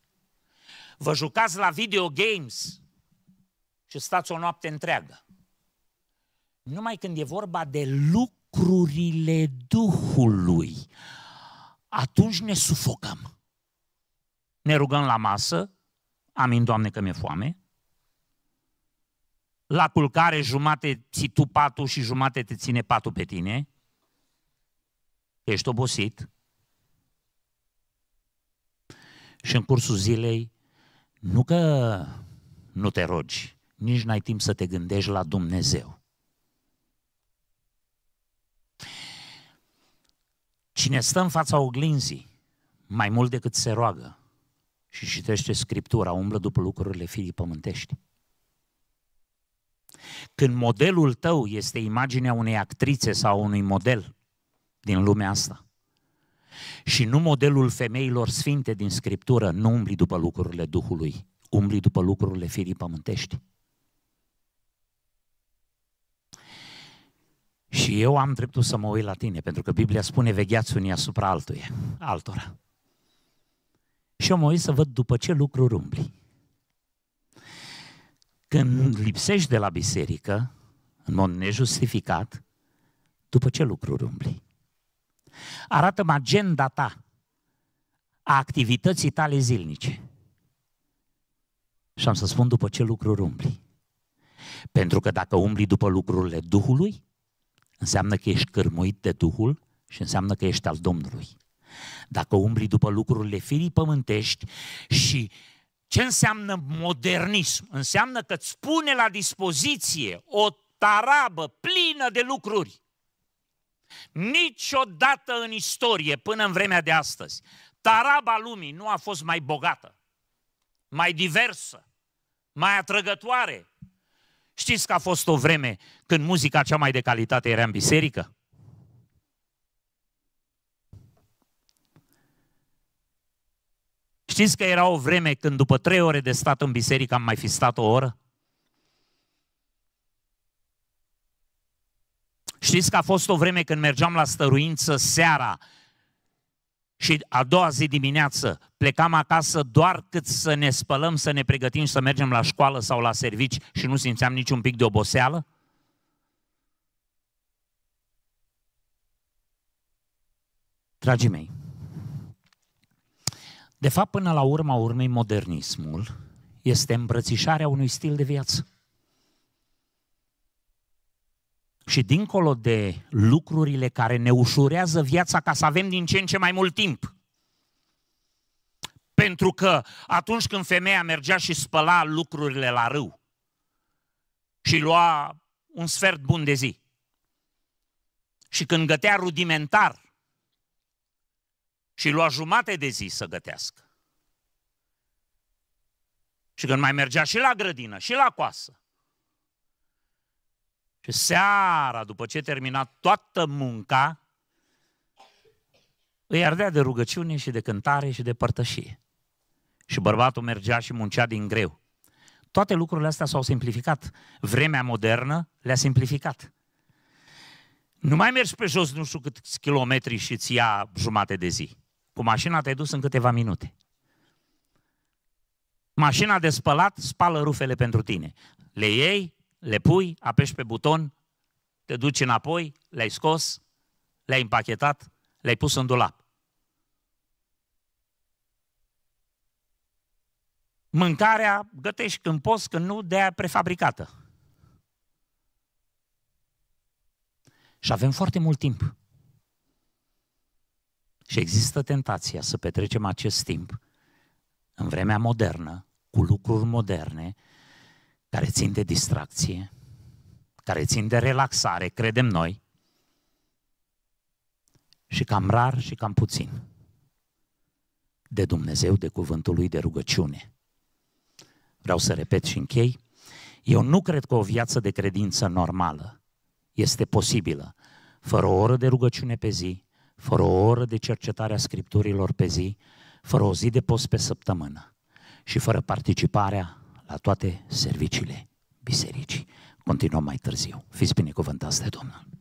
Vă jucați la video games și stați o noapte întreagă. Numai când e vorba de lucrurile Duhului, atunci ne sufocăm ne rugăm la masă, amin, Doamne, că mi-e foame, la culcare jumate ți tu patul și jumate te ține patul pe tine, ești obosit, și în cursul zilei, nu că nu te rogi, nici n-ai timp să te gândești la Dumnezeu. Cine stă în fața oglinzii, mai mult decât se roagă, și citește Scriptura, umblă după lucrurile firii pământești. Când modelul tău este imaginea unei actrițe sau unui model din lumea asta și nu modelul femeilor sfinte din Scriptură, nu umbli după lucrurile Duhului, umbli după lucrurile firii pământești. Și eu am dreptul să mă uit la tine, pentru că Biblia spune vegheați unii asupra altuie, altora. Și eu mă uit să văd după ce lucruri umbli. Când mhm. lipsești de la biserică, în mod nejustificat, după ce lucruri umbli? Arată-mi agenda ta a activității tale zilnice. Și am să spun după ce lucruri umbli. Pentru că dacă umbli după lucrurile Duhului, înseamnă că ești cărmuit de Duhul și înseamnă că ești al Domnului dacă umbli după lucrurile firii pământești și ce înseamnă modernism? Înseamnă că îți pune la dispoziție o tarabă plină de lucruri. Niciodată în istorie, până în vremea de astăzi, taraba lumii nu a fost mai bogată, mai diversă, mai atrăgătoare. Știți că a fost o vreme când muzica cea mai de calitate era în biserică? Știți că era o vreme când după trei ore de stat în biserică am mai fi stat o oră? Știți că a fost o vreme când mergeam la stăruință seara și a doua zi dimineață plecam acasă doar cât să ne spălăm, să ne pregătim și să mergem la școală sau la servici și nu simțeam niciun pic de oboseală? Dragii mei, de fapt, până la urma urmei, modernismul este îmbrățișarea unui stil de viață. Și dincolo de lucrurile care ne ușurează viața ca să avem din ce în ce mai mult timp. Pentru că atunci când femeia mergea și spăla lucrurile la râu și lua un sfert bun de zi și când gătea rudimentar și lua jumate de zi să gătească. Și când mai mergea și la grădină, și la coasă. Și seara, după ce termina toată munca, îi ardea de rugăciune și de cântare și de părtășie. Și bărbatul mergea și muncea din greu. Toate lucrurile astea s-au simplificat. Vremea modernă le-a simplificat. Nu mai mergi pe jos nu știu câți kilometri și ți ia jumate de zi. Cu mașina te-ai dus în câteva minute. Mașina de spălat spală rufele pentru tine. Le iei, le pui, apeși pe buton, te duci înapoi, le-ai scos, le-ai împachetat, le-ai pus în dulap. Mâncarea gătești când poți, când nu, de aia prefabricată. Și avem foarte mult timp. Și există tentația să petrecem acest timp în vremea modernă, cu lucruri moderne, care țin de distracție, care țin de relaxare, credem noi, și cam rar și cam puțin de Dumnezeu, de cuvântul lui, de rugăciune. Vreau să repet și închei. Eu nu cred că o viață de credință normală este posibilă fără o oră de rugăciune pe zi, fără o oră de cercetare a scripturilor pe zi, fără o zi de post pe săptămână și fără participarea la toate serviciile bisericii. Continuăm mai târziu. Fiți binecuvântați de Domnul!